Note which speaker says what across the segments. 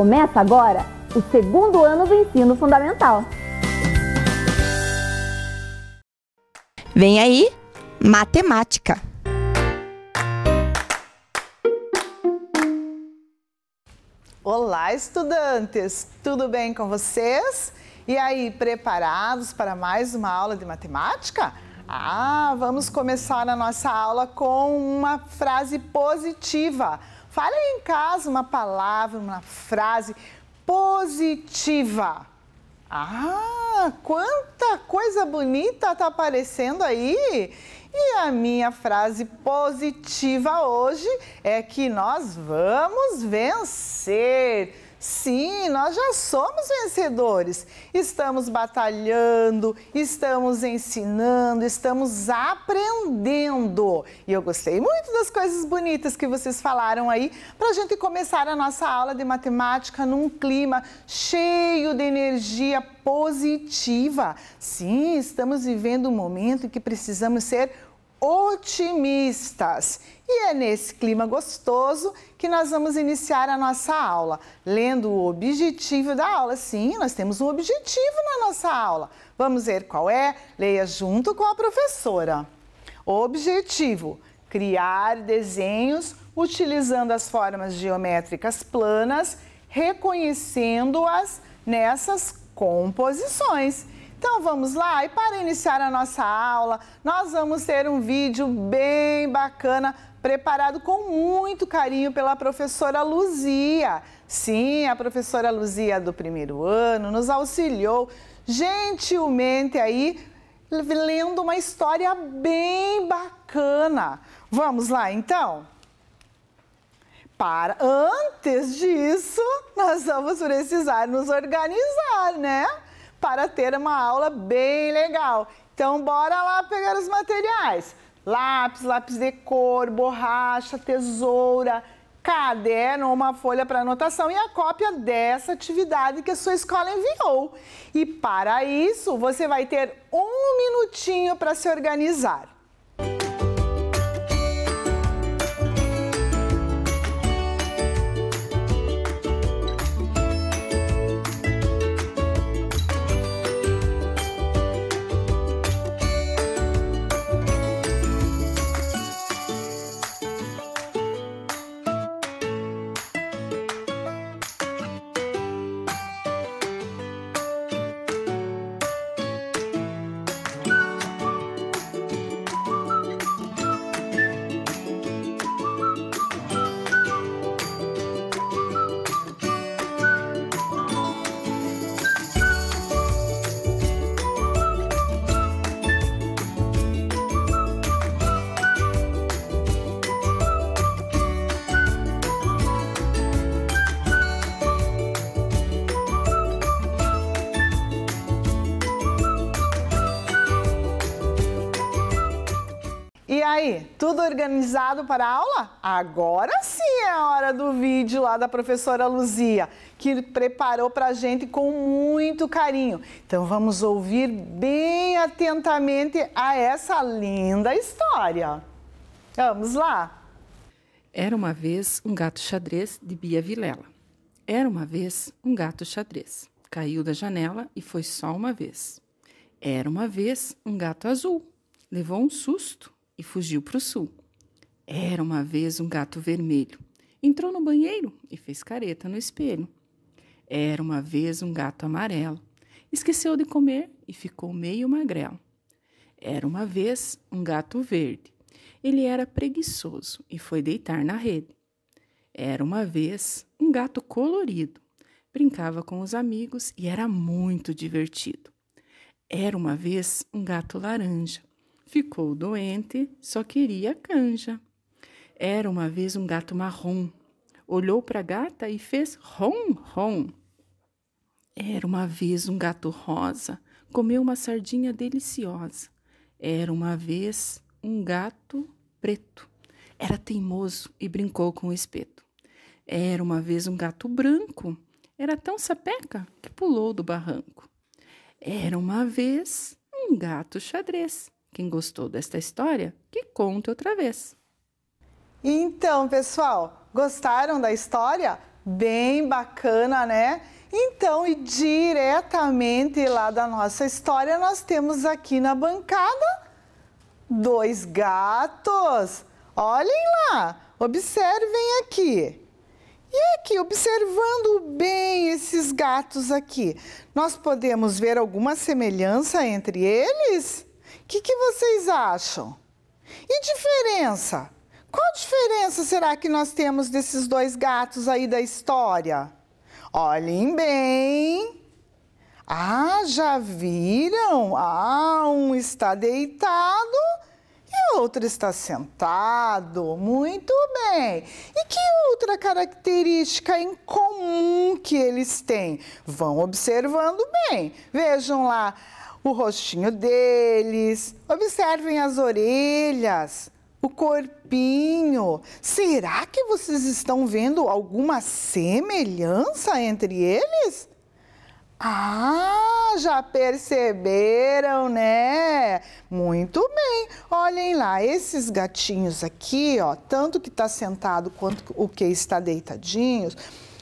Speaker 1: Começa agora o segundo ano do ensino fundamental.
Speaker 2: Vem aí, matemática.
Speaker 3: Olá, estudantes! Tudo bem com vocês? E aí, preparados para mais uma aula de matemática? Ah, vamos começar a nossa aula com uma frase positiva Fale em casa uma palavra, uma frase positiva. Ah, quanta coisa bonita tá aparecendo aí! E a minha frase positiva hoje é que nós vamos vencer. Sim, nós já somos vencedores. Estamos batalhando, estamos ensinando, estamos aprendendo. E eu gostei muito das coisas bonitas que vocês falaram aí para a gente começar a nossa aula de matemática num clima cheio de energia positiva. Sim, estamos vivendo um momento em que precisamos ser otimistas. E é nesse clima gostoso que nós vamos iniciar a nossa aula, lendo o objetivo da aula. Sim, nós temos um objetivo na nossa aula. Vamos ver qual é? Leia junto com a professora. Objetivo: criar desenhos utilizando as formas geométricas planas, reconhecendo-as nessas composições. Então vamos lá e para iniciar a nossa aula, nós vamos ter um vídeo bem bacana preparado com muito carinho pela professora Luzia. Sim, a professora Luzia do primeiro ano nos auxiliou gentilmente aí lendo uma história bem bacana. Vamos lá então? Para antes disso, nós vamos precisar nos organizar, né? para ter uma aula bem legal. Então, bora lá pegar os materiais: lápis, lápis de cor, borracha, tesoura, caderno ou uma folha para anotação e a cópia dessa atividade que a sua escola enviou. E para isso, você vai ter um minutinho para se organizar. organizado para a aula? Agora sim é a hora do vídeo lá da professora Luzia, que preparou para a gente com muito carinho. Então vamos ouvir bem atentamente a essa linda história.
Speaker 4: Vamos lá! Era uma vez um gato xadrez de Bia Vilela. Era uma vez um gato xadrez. Caiu da janela e foi só uma vez. Era uma vez um gato azul. Levou um susto e fugiu para o sul. Era uma vez um gato vermelho. Entrou no banheiro e fez careta no espelho. Era uma vez um gato amarelo. Esqueceu de comer e ficou meio magrelo. Era uma vez um gato verde. Ele era preguiçoso e foi deitar na rede. Era uma vez um gato colorido. Brincava com os amigos e era muito divertido. Era uma vez um gato laranja. Ficou doente, só queria canja. Era uma vez um gato marrom. Olhou para a gata e fez rom, rom. Era uma vez um gato rosa. Comeu uma sardinha deliciosa. Era uma vez um gato preto. Era teimoso e brincou com o espeto. Era uma vez um gato branco. Era tão sapeca que pulou do barranco. Era uma vez um gato xadrez. Quem gostou desta história, que conte outra vez. Então, pessoal, gostaram da história?
Speaker 3: Bem bacana, né? Então, e diretamente lá da nossa história, nós temos aqui na bancada dois gatos. Olhem lá, observem aqui. E aqui, observando bem esses gatos aqui, nós podemos ver alguma semelhança entre eles? O que, que vocês acham? E diferença? Qual diferença será que nós temos desses dois gatos aí da história? Olhem bem. Ah, já viram? Ah, um está deitado e o outro está sentado. Muito bem. E que outra característica em comum que eles têm? Vão observando bem. Vejam lá o rostinho deles, observem as orelhas. O corpinho. Será que vocês estão vendo alguma semelhança entre eles? Ah, já perceberam, né? Muito bem. Olhem lá, esses gatinhos aqui, ó, tanto que está sentado quanto o que está deitadinhos,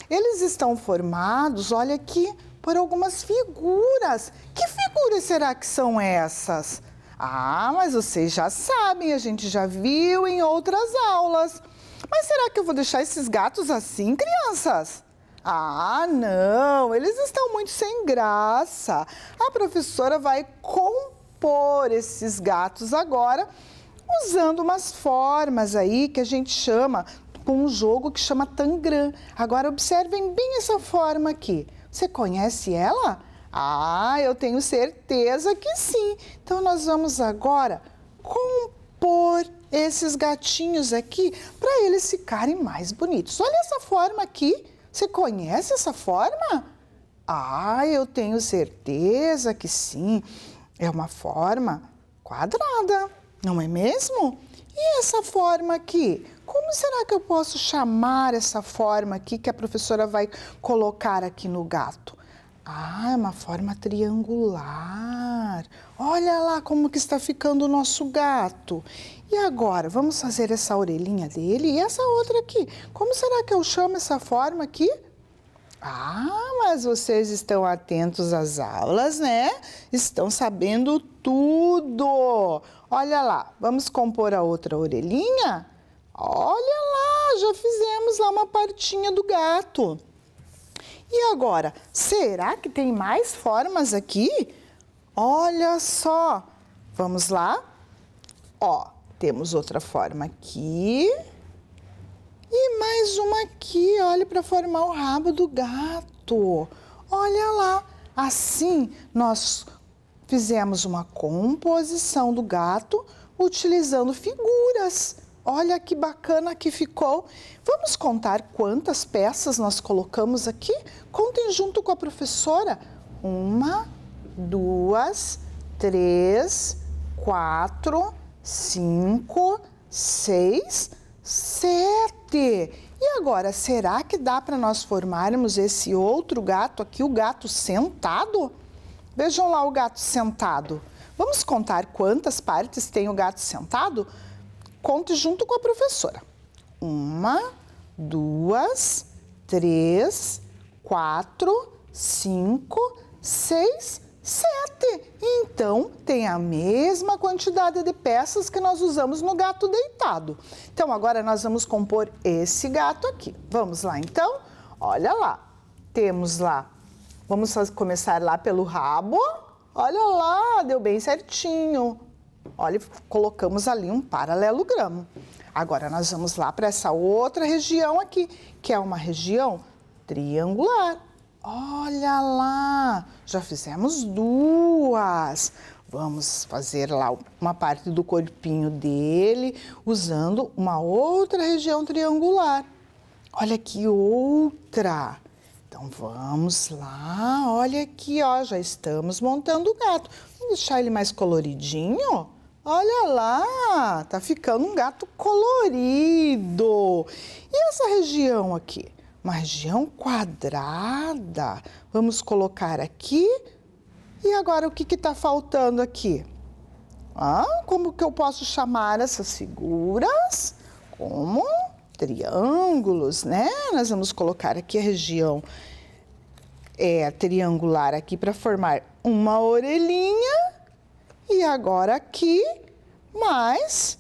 Speaker 3: eles estão formados, olha aqui, por algumas figuras. Que figuras será que são essas? Ah, mas vocês já sabem, a gente já viu em outras aulas. Mas será que eu vou deixar esses gatos assim, crianças? Ah, não, eles estão muito sem graça. A professora vai compor esses gatos agora usando umas formas aí que a gente chama com um jogo que chama tangram. Agora observem bem essa forma aqui. Você conhece ela? Ah, eu tenho certeza que sim. Então nós vamos agora compor esses gatinhos aqui para eles ficarem mais bonitos. Olha essa forma aqui. Você conhece essa forma? Ah, eu tenho certeza que sim. É uma forma quadrada, não é mesmo? E essa forma aqui? Como será que eu posso chamar essa forma aqui que a professora vai colocar aqui no gato? Ah, é uma forma triangular. Olha lá como que está ficando o nosso gato. E agora, vamos fazer essa orelhinha dele e essa outra aqui. Como será que eu chamo essa forma aqui? Ah, mas vocês estão atentos às aulas, né? Estão sabendo tudo. Olha lá, vamos compor a outra orelhinha? Olha lá, já fizemos lá uma partinha do gato. E agora, será que tem mais formas aqui? Olha só. Vamos lá? Ó, temos outra forma aqui. E mais uma aqui, olha, para formar o rabo do gato. Olha lá. Assim, nós fizemos uma composição do gato utilizando figuras olha que bacana que ficou. Vamos contar quantas peças nós colocamos aqui? Contem junto com a professora. Uma, duas, três, quatro, cinco, seis, sete. E agora, será que dá para nós formarmos esse outro gato aqui, o gato sentado? Vejam lá o gato sentado. Vamos contar quantas partes tem o gato sentado? conte junto com a professora. Uma, duas, três, quatro, cinco, seis, sete. Então, tem a mesma quantidade de peças que nós usamos no gato deitado. Então, agora nós vamos compor esse gato aqui. Vamos lá, então? Olha lá. Temos lá. Vamos começar lá pelo rabo. Olha lá, deu bem certinho. Olha, colocamos ali um paralelogramo. Agora nós vamos lá para essa outra região aqui, que é uma região triangular. Olha lá, já fizemos duas. Vamos fazer lá uma parte do corpinho dele usando uma outra região triangular. Olha que outra. Então vamos lá, olha aqui, ó, já estamos montando o gato. Vamos deixar ele mais coloridinho. Olha lá, tá ficando um gato colorido. E essa região aqui? Uma região quadrada. Vamos colocar aqui. E agora o que está faltando aqui? Ah, como que eu posso chamar essas figuras? Como triângulos, né? Nós vamos colocar aqui a região é, triangular aqui para formar uma orelhinha e agora aqui, mais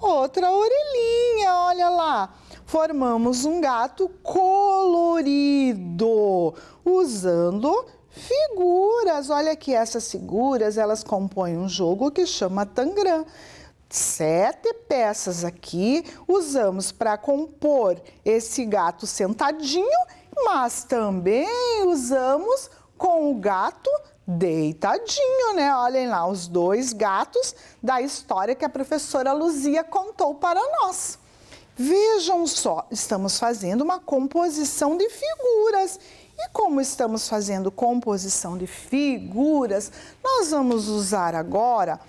Speaker 3: outra orelhinha, olha lá. Formamos um gato colorido, usando figuras. Olha aqui, essas figuras, elas compõem um jogo que chama Tangram. Sete peças aqui usamos para compor esse gato sentadinho, mas também usamos com o gato deitadinho, né? Olhem lá, os dois gatos da história que a professora Luzia contou para nós. Vejam só, estamos fazendo uma composição de figuras. E como estamos fazendo composição de figuras, nós vamos usar agora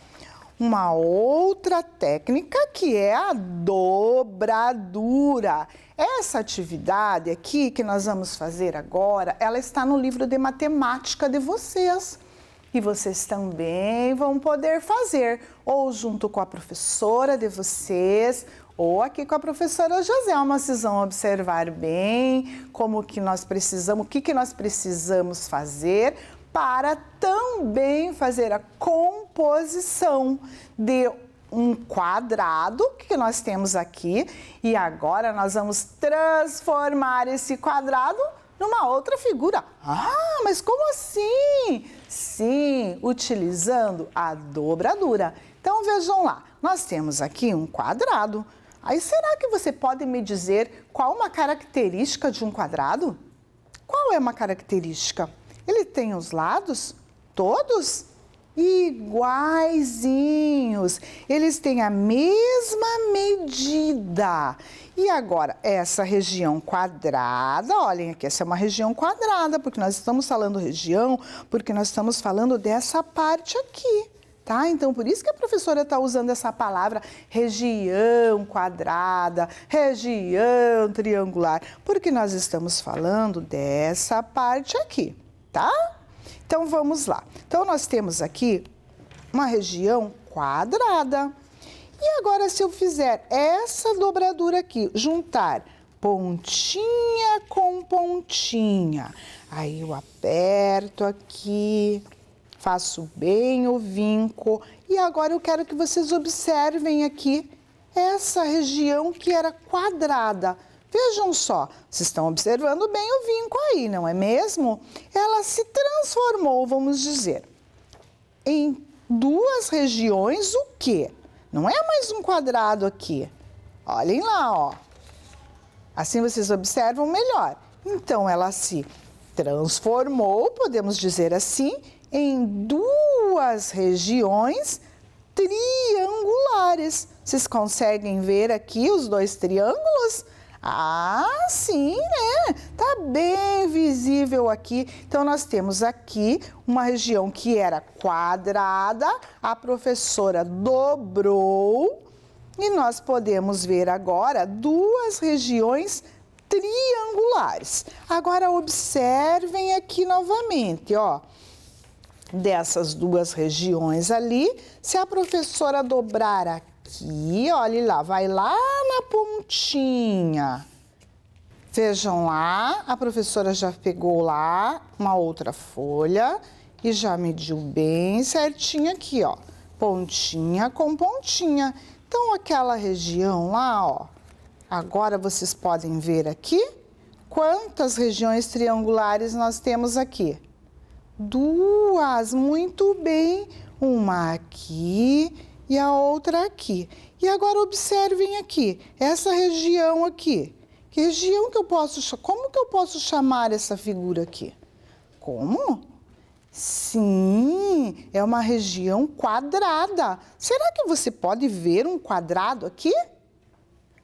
Speaker 3: uma outra técnica que é a dobradura. Essa atividade aqui que nós vamos fazer agora, ela está no livro de matemática de vocês. E vocês também vão poder fazer, ou junto com a professora de vocês, ou aqui com a professora Joselma, vocês vão observar bem como que nós precisamos, o que, que nós precisamos fazer para também fazer a composição de um quadrado que nós temos aqui e agora nós vamos transformar esse quadrado numa outra figura. Ah, mas como assim? Sim, utilizando a dobradura. Então vejam lá, nós temos aqui um quadrado. Aí será que você pode me dizer qual uma característica de um quadrado? Qual é uma característica? Ele tem os lados todos iguaizinhos. Eles têm a mesma medida. E agora, essa região quadrada, olhem aqui, essa é uma região quadrada, porque nós estamos falando região, porque nós estamos falando dessa parte aqui. Tá? Então, por isso que a professora está usando essa palavra região quadrada, região triangular, porque nós estamos falando dessa parte aqui tá? Então vamos lá. Então nós temos aqui uma região quadrada. E agora se eu fizer essa dobradura aqui, juntar pontinha com pontinha, aí eu aperto aqui, faço bem o vinco e agora eu quero que vocês observem aqui essa região que era quadrada. Vejam só, vocês estão observando bem o vinco aí, não é mesmo? Ela se transformou, vamos dizer, em duas regiões o quê? Não é mais um quadrado aqui. Olhem lá, ó. Assim vocês observam melhor. Então ela se transformou, podemos dizer assim, em duas regiões triangulares. Vocês conseguem ver aqui os dois triângulos? Ah, sim, né? Tá bem visível aqui. Então, nós temos aqui uma região que era quadrada, a professora dobrou e nós podemos ver agora duas regiões triangulares. Agora, observem aqui novamente, ó. Dessas duas regiões ali, se a professora dobrar aqui, aqui, olhe lá, vai lá na pontinha. Vejam lá, a professora já pegou lá uma outra folha e já mediu bem certinho aqui, ó. Pontinha com pontinha. Então, aquela região lá, ó. Agora vocês podem ver aqui quantas regiões triangulares nós temos aqui. Duas, muito bem. Uma aqui e a outra aqui. E agora observem aqui, essa região aqui. Que região que eu posso Como que eu posso chamar essa figura aqui? Como? Sim, é uma região quadrada. Será que você pode ver um quadrado aqui?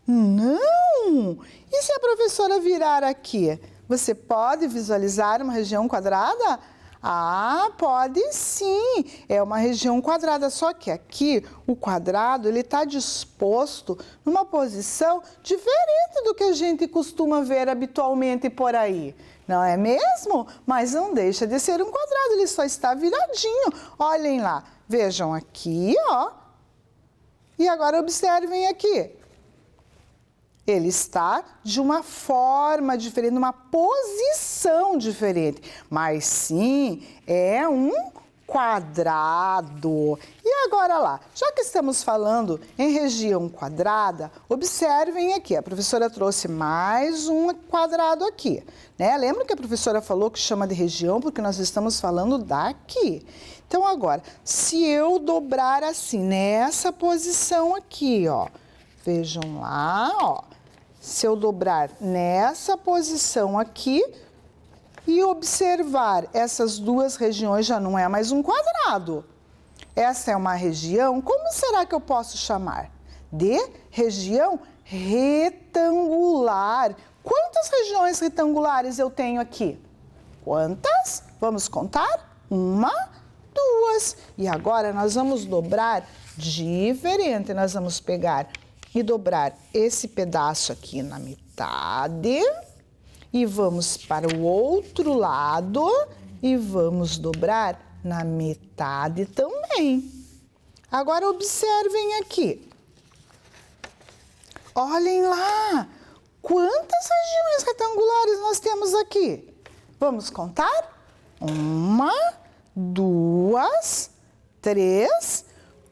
Speaker 3: Não! E se a professora virar aqui? Você pode visualizar uma região quadrada? Ah, pode sim. É uma região quadrada, só que aqui o quadrado ele está disposto numa posição diferente do que a gente costuma ver habitualmente por aí. Não é mesmo? Mas não deixa de ser um quadrado, ele só está viradinho. Olhem lá, vejam aqui, ó. E agora observem aqui ele está de uma forma diferente, numa posição diferente, mas sim é um quadrado. E agora lá, já que estamos falando em região quadrada, observem aqui, a professora trouxe mais um quadrado aqui, né? Lembra que a professora falou que chama de região porque nós estamos falando daqui. Então agora, se eu dobrar assim nessa posição aqui, ó, vejam lá, ó, se eu dobrar nessa posição aqui e observar essas duas regiões, já não é mais um quadrado. Essa é uma região, como será que eu posso chamar? De região retangular. Quantas regiões retangulares eu tenho aqui? Quantas? Vamos contar? Uma, duas. E agora nós vamos dobrar diferente. Nós vamos pegar e dobrar esse pedaço aqui na metade. E vamos para o outro lado e vamos dobrar na metade também. Agora observem aqui. Olhem lá! Quantas regiões retangulares nós temos aqui? Vamos contar? Uma, duas, três,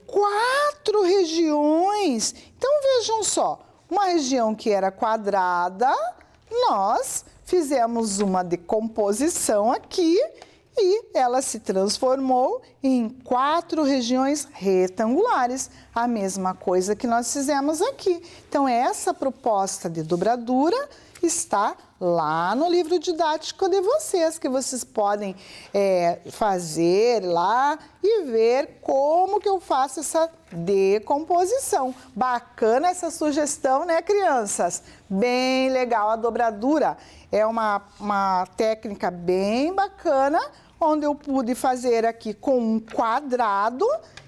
Speaker 3: quatro regiões então vejam só, uma região que era quadrada, nós fizemos uma decomposição aqui e ela se transformou em quatro regiões retangulares, a mesma coisa que nós fizemos aqui. Então, é essa proposta de dobradura está lá no livro didático de vocês, que vocês podem é, fazer lá e ver como que eu faço essa decomposição. Bacana essa sugestão, né, crianças? Bem legal a dobradura. É uma, uma técnica bem bacana, onde eu pude fazer aqui com um quadrado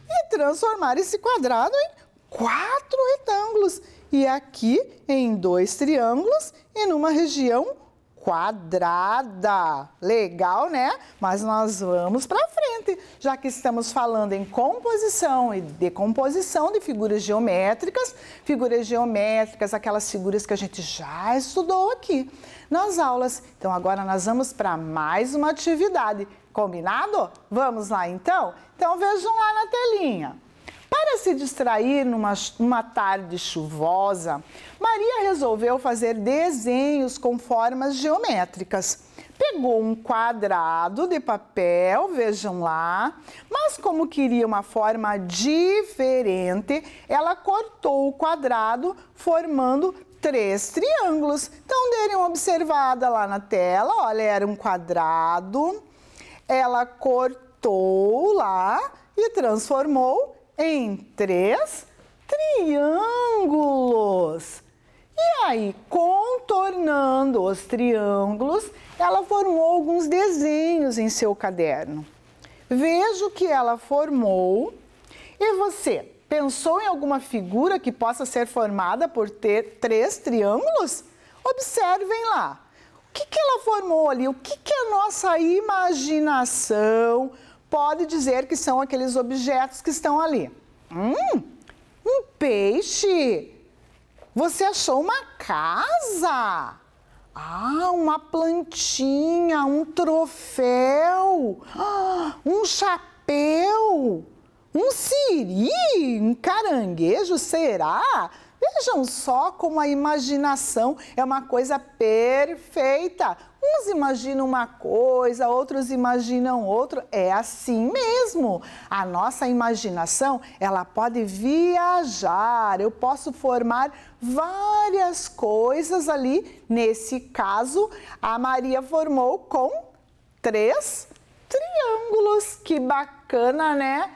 Speaker 3: e transformar esse quadrado em quatro retângulos e aqui em dois triângulos e numa região quadrada. Legal, né? Mas nós vamos para frente, já que estamos falando em composição e decomposição de figuras geométricas, figuras geométricas, aquelas figuras que a gente já estudou aqui nas aulas. Então agora nós vamos para mais uma atividade. Combinado? Vamos lá então? Então vejam lá na telinha. Para se distrair numa, numa tarde chuvosa, Maria resolveu fazer desenhos com formas geométricas. Pegou um quadrado de papel, vejam lá, mas como queria uma forma diferente, ela cortou o quadrado, formando três triângulos. Então, derem uma observada lá na tela, olha, era um quadrado, ela cortou lá e transformou em três triângulos. E aí, contornando os triângulos, ela formou alguns desenhos em seu caderno. Veja o que ela formou. E você, pensou em alguma figura que possa ser formada por ter três triângulos? Observem lá. O que, que ela formou ali? O que, que é a nossa imaginação, pode dizer que são aqueles objetos que estão ali. Hum, um peixe! Você achou uma casa! Ah, uma plantinha, um troféu, ah, um chapéu, um siri, um caranguejo, será? Vejam só como a imaginação é uma coisa perfeita. Uns imaginam uma coisa, outros imaginam outra. É assim mesmo. A nossa imaginação, ela pode viajar. Eu posso formar várias coisas ali. Nesse caso, a Maria formou com três triângulos. Que bacana, né?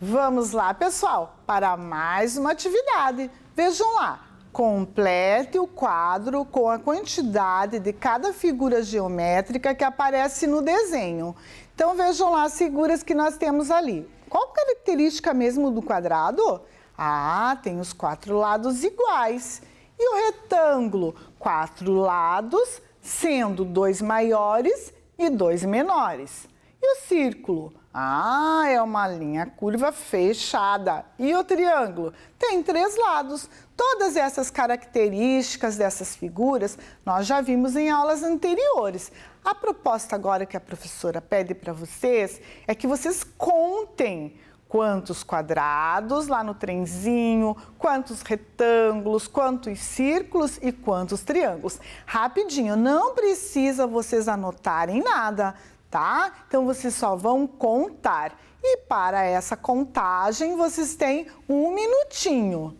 Speaker 3: Vamos lá, pessoal, para mais uma atividade. Vejam lá, Complete o quadro com a quantidade de cada figura geométrica que aparece no desenho. Então vejam lá as figuras que nós temos ali. Qual característica mesmo do quadrado? Ah, tem os quatro lados iguais. E o retângulo? Quatro lados, sendo dois maiores e dois menores. E o círculo? Ah, é uma linha curva fechada. E o triângulo? Tem três lados, Todas essas características dessas figuras nós já vimos em aulas anteriores. A proposta agora que a professora pede para vocês é que vocês contem quantos quadrados lá no trenzinho, quantos retângulos, quantos círculos e quantos triângulos. Rapidinho, não precisa vocês anotarem nada, tá? Então vocês só vão contar. E para essa contagem vocês têm um minutinho,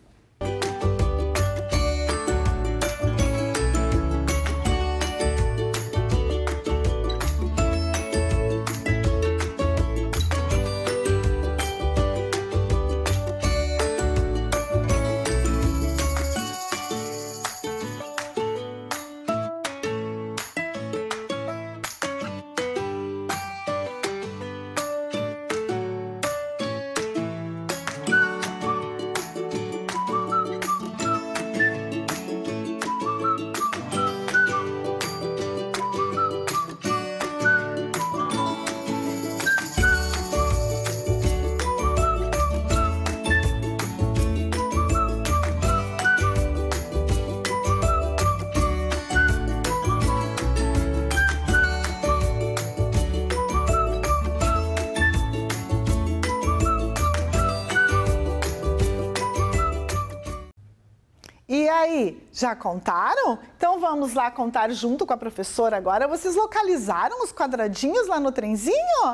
Speaker 3: aí, já contaram? Então vamos lá contar junto com a professora agora. Vocês localizaram os quadradinhos lá no trenzinho?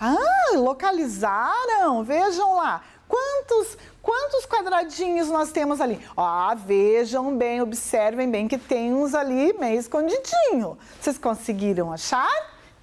Speaker 3: Ah, localizaram! Vejam lá. Quantos, quantos quadradinhos nós temos ali? Ah, vejam bem, observem bem que tem uns ali meio escondidinho. Vocês conseguiram achar?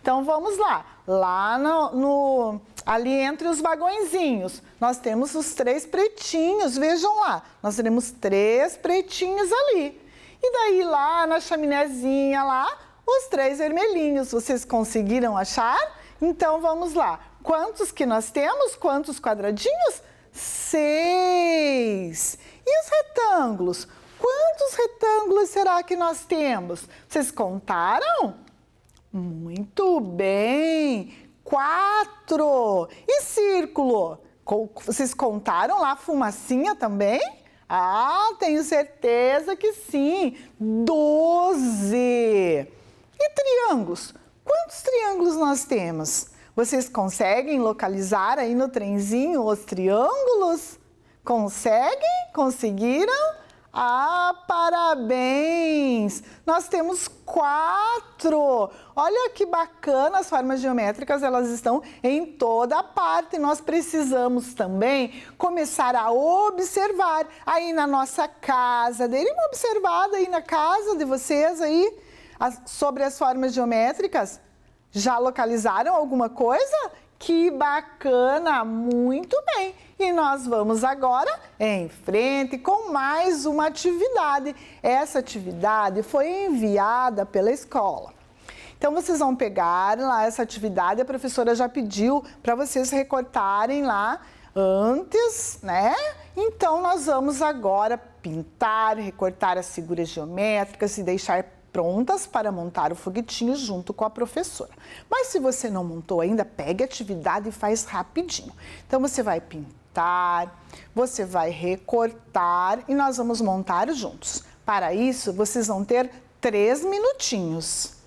Speaker 3: Então vamos lá lá no, no, ali entre os vagõezinhos. Nós temos os três pretinhos, vejam lá. Nós teremos três pretinhos ali. E daí lá na chaminézinha lá, os três vermelhinhos. Vocês conseguiram achar? Então vamos lá. Quantos que nós temos? Quantos quadradinhos? Seis. E os retângulos? Quantos retângulos será que nós temos? Vocês contaram? Muito bem! Quatro! E círculo? Vocês contaram lá a fumacinha também? Ah, tenho certeza que sim! Doze! E triângulos? Quantos triângulos nós temos? Vocês conseguem localizar aí no trenzinho os triângulos? Conseguem? Conseguiram? Ah, parabéns! Nós temos quatro! Olha que bacana, as formas geométricas, elas estão em toda parte. Nós precisamos também começar a observar aí na nossa casa. Deem uma observada aí na casa de vocês aí sobre as formas geométricas. Já localizaram alguma coisa? Que bacana, muito bem. E nós vamos agora em frente com mais uma atividade. Essa atividade foi enviada pela escola. Então vocês vão pegar lá essa atividade, a professora já pediu para vocês recortarem lá antes, né? Então nós vamos agora pintar, recortar as figuras geométricas e deixar prontas para montar o foguetinho junto com a professora. Mas se você não montou ainda, pegue a atividade e faz rapidinho. Então você vai pintar, você vai recortar e nós vamos montar juntos. Para isso, vocês vão ter três minutinhos.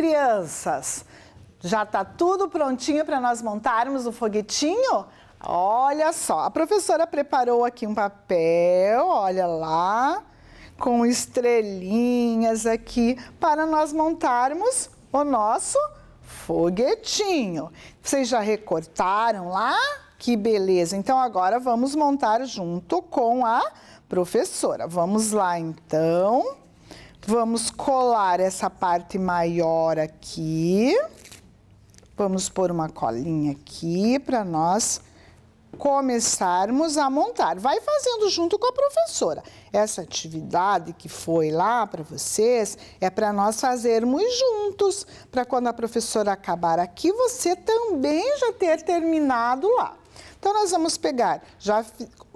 Speaker 3: crianças, já está tudo prontinho para nós montarmos o foguetinho? Olha só, a professora preparou aqui um papel, olha lá, com estrelinhas aqui, para nós montarmos o nosso foguetinho. Vocês já recortaram lá? Que beleza! Então agora vamos montar junto com a professora. Vamos lá então. Vamos colar essa parte maior aqui. Vamos pôr uma colinha aqui para nós começarmos a montar. Vai fazendo junto com a professora. Essa atividade que foi lá para vocês é para nós fazermos juntos, para quando a professora acabar aqui, você também já ter terminado lá. Então, nós vamos pegar, já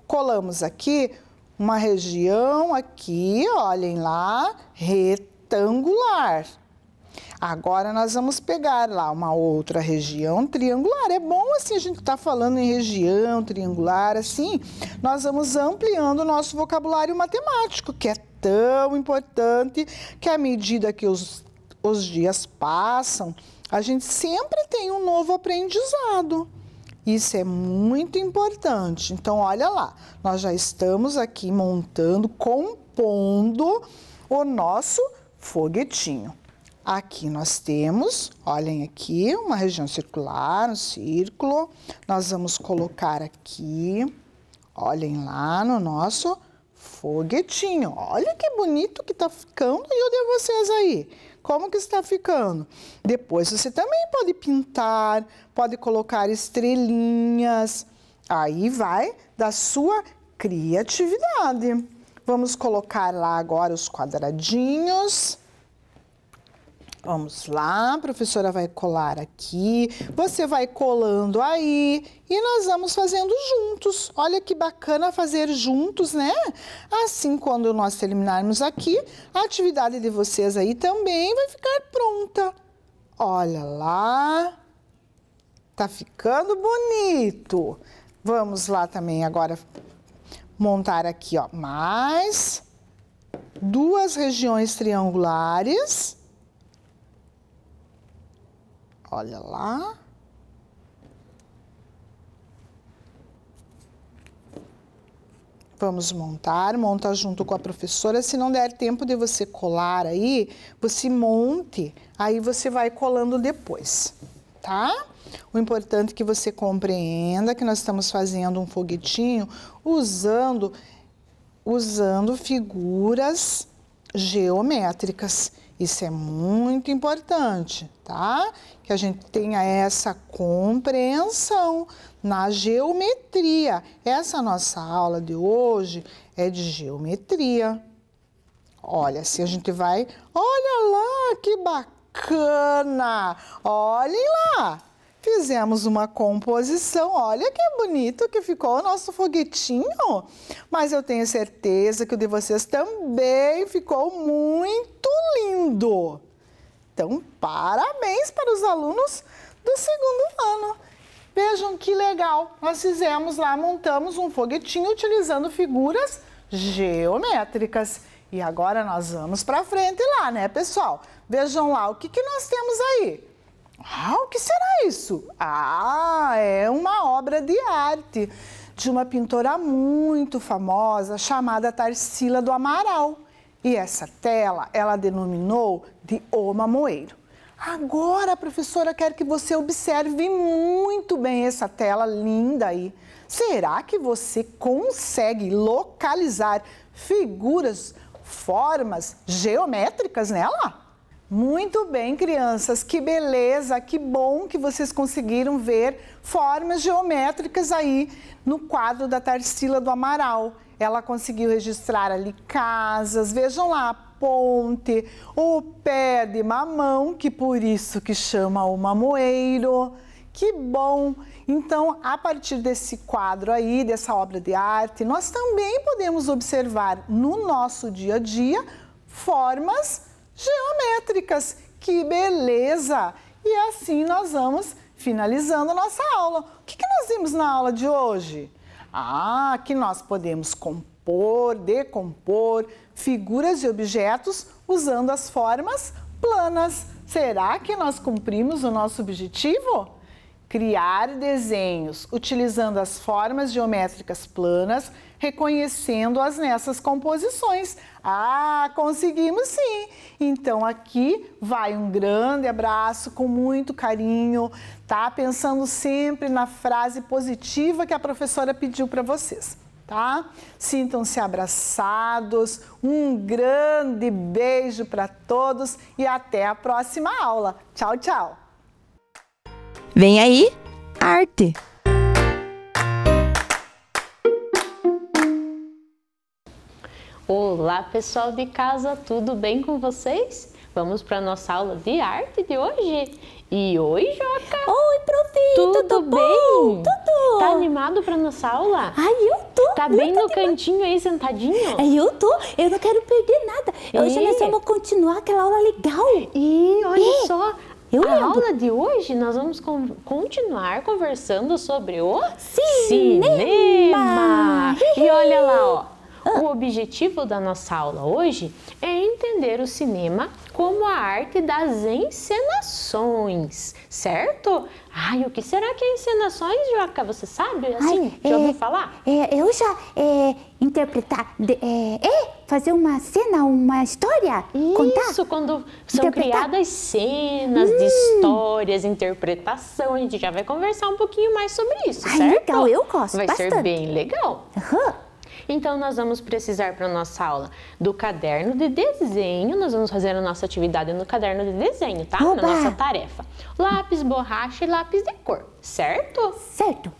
Speaker 3: colamos aqui uma região aqui, olhem lá, retangular. Agora nós vamos pegar lá uma outra região triangular. É bom assim a gente estar tá falando em região triangular, assim, nós vamos ampliando o nosso vocabulário matemático, que é tão importante que à medida que os, os dias passam, a gente sempre tem um novo aprendizado. Isso é muito importante. Então, olha lá, nós já estamos aqui montando, compondo o nosso foguetinho. Aqui nós temos, olhem aqui, uma região circular, um círculo. Nós vamos colocar aqui, olhem lá no nosso foguetinho. Olha que bonito que está ficando e eu de vocês aí. Como que está ficando? Depois você também pode pintar, pode colocar estrelinhas. Aí vai da sua criatividade. Vamos colocar lá agora os quadradinhos. Vamos lá, a professora vai colar aqui, você vai colando aí e nós vamos fazendo juntos. Olha que bacana fazer juntos, né? Assim, quando nós terminarmos aqui, a atividade de vocês aí também vai ficar pronta. Olha lá, tá ficando bonito. Vamos lá também agora montar aqui, ó, mais duas regiões triangulares Olha lá. Vamos montar, monta junto com a professora. Se não der tempo de você colar aí, você monte, aí você vai colando depois, tá? O importante é que você compreenda que nós estamos fazendo um foguetinho usando usando figuras geométricas. Isso é muito importante, tá? Que a gente tenha essa compreensão na geometria. Essa nossa aula de hoje é de geometria. Olha, se a gente vai. Olha lá que bacana! Olhem lá! fizemos uma composição. Olha que bonito que ficou o nosso foguetinho. Mas eu tenho certeza que o de vocês também ficou muito lindo. Então, parabéns para os alunos do segundo ano. Vejam que legal, nós fizemos lá, montamos um foguetinho utilizando figuras geométricas. E agora nós vamos para frente lá, né, pessoal? Vejam lá o que, que nós temos aí. Ah, o que será isso? Ah, é uma obra de arte de uma pintora muito famosa chamada Tarsila do Amaral. E essa tela ela denominou de O Mamoeiro. Agora a professora quer que você observe muito bem essa tela linda aí. Será que você consegue localizar figuras, formas geométricas nela? Muito bem, crianças, que beleza, que bom que vocês conseguiram ver formas geométricas aí no quadro da Tarsila do Amaral. Ela conseguiu registrar ali casas, vejam lá, ponte, o pé de mamão, que por isso que chama o mamoeiro. Que bom! Então, a partir desse quadro aí, dessa obra de arte, nós também podemos observar no nosso dia a dia formas geométricas. Que beleza! E assim nós vamos finalizando a nossa aula. O que, que nós vimos na aula de hoje? Ah, que nós podemos compor, decompor figuras e objetos usando as formas planas. Será que nós cumprimos o nosso objetivo? Criar desenhos utilizando as formas geométricas planas reconhecendo-as nessas composições. Ah, conseguimos sim! Então aqui vai um grande abraço com muito carinho, tá? Pensando sempre na frase positiva que a professora pediu para vocês tá? Sintam-se abraçados. Um grande beijo para todos e até a próxima aula. Tchau, tchau.
Speaker 1: Vem aí,
Speaker 5: arte. Olá, pessoal de casa, tudo bem com vocês? Vamos para nossa aula de arte de hoje. E oi, Joca! Oi, prof! Tudo, tudo bem? Bom? Tudo! Tá animado para nossa aula? Ai, eu tô! Tá bem no animado. cantinho aí, sentadinho? É, eu tô! Eu não quero perder nada! E... É? Hoje nós vamos continuar aquela aula legal! E olha e... É. só, eu a lembro. aula de hoje nós vamos con continuar conversando sobre o cinema. cinema. E olha lá, ó. O objetivo da nossa aula hoje é entender o cinema como a arte das encenações, certo? Ai, o que será que é encenações, Joca? Você sabe? Assim, Ai, já ouviu é, falar?
Speaker 2: É, eu já é, interpretar, é, é, fazer uma cena, uma história, Isso, contar. Isso, quando são criadas
Speaker 5: cenas hum. de histórias, interpretação, a gente já vai conversar um pouquinho mais sobre isso, Ai, certo? legal, eu gosto Vai bastante. ser bem legal. Uhum. Então, nós vamos precisar para a nossa aula do caderno de desenho. Nós vamos fazer a nossa atividade no caderno de desenho, tá? Oba! Na nossa tarefa. Lápis, borracha e lápis de cor, certo? Certo.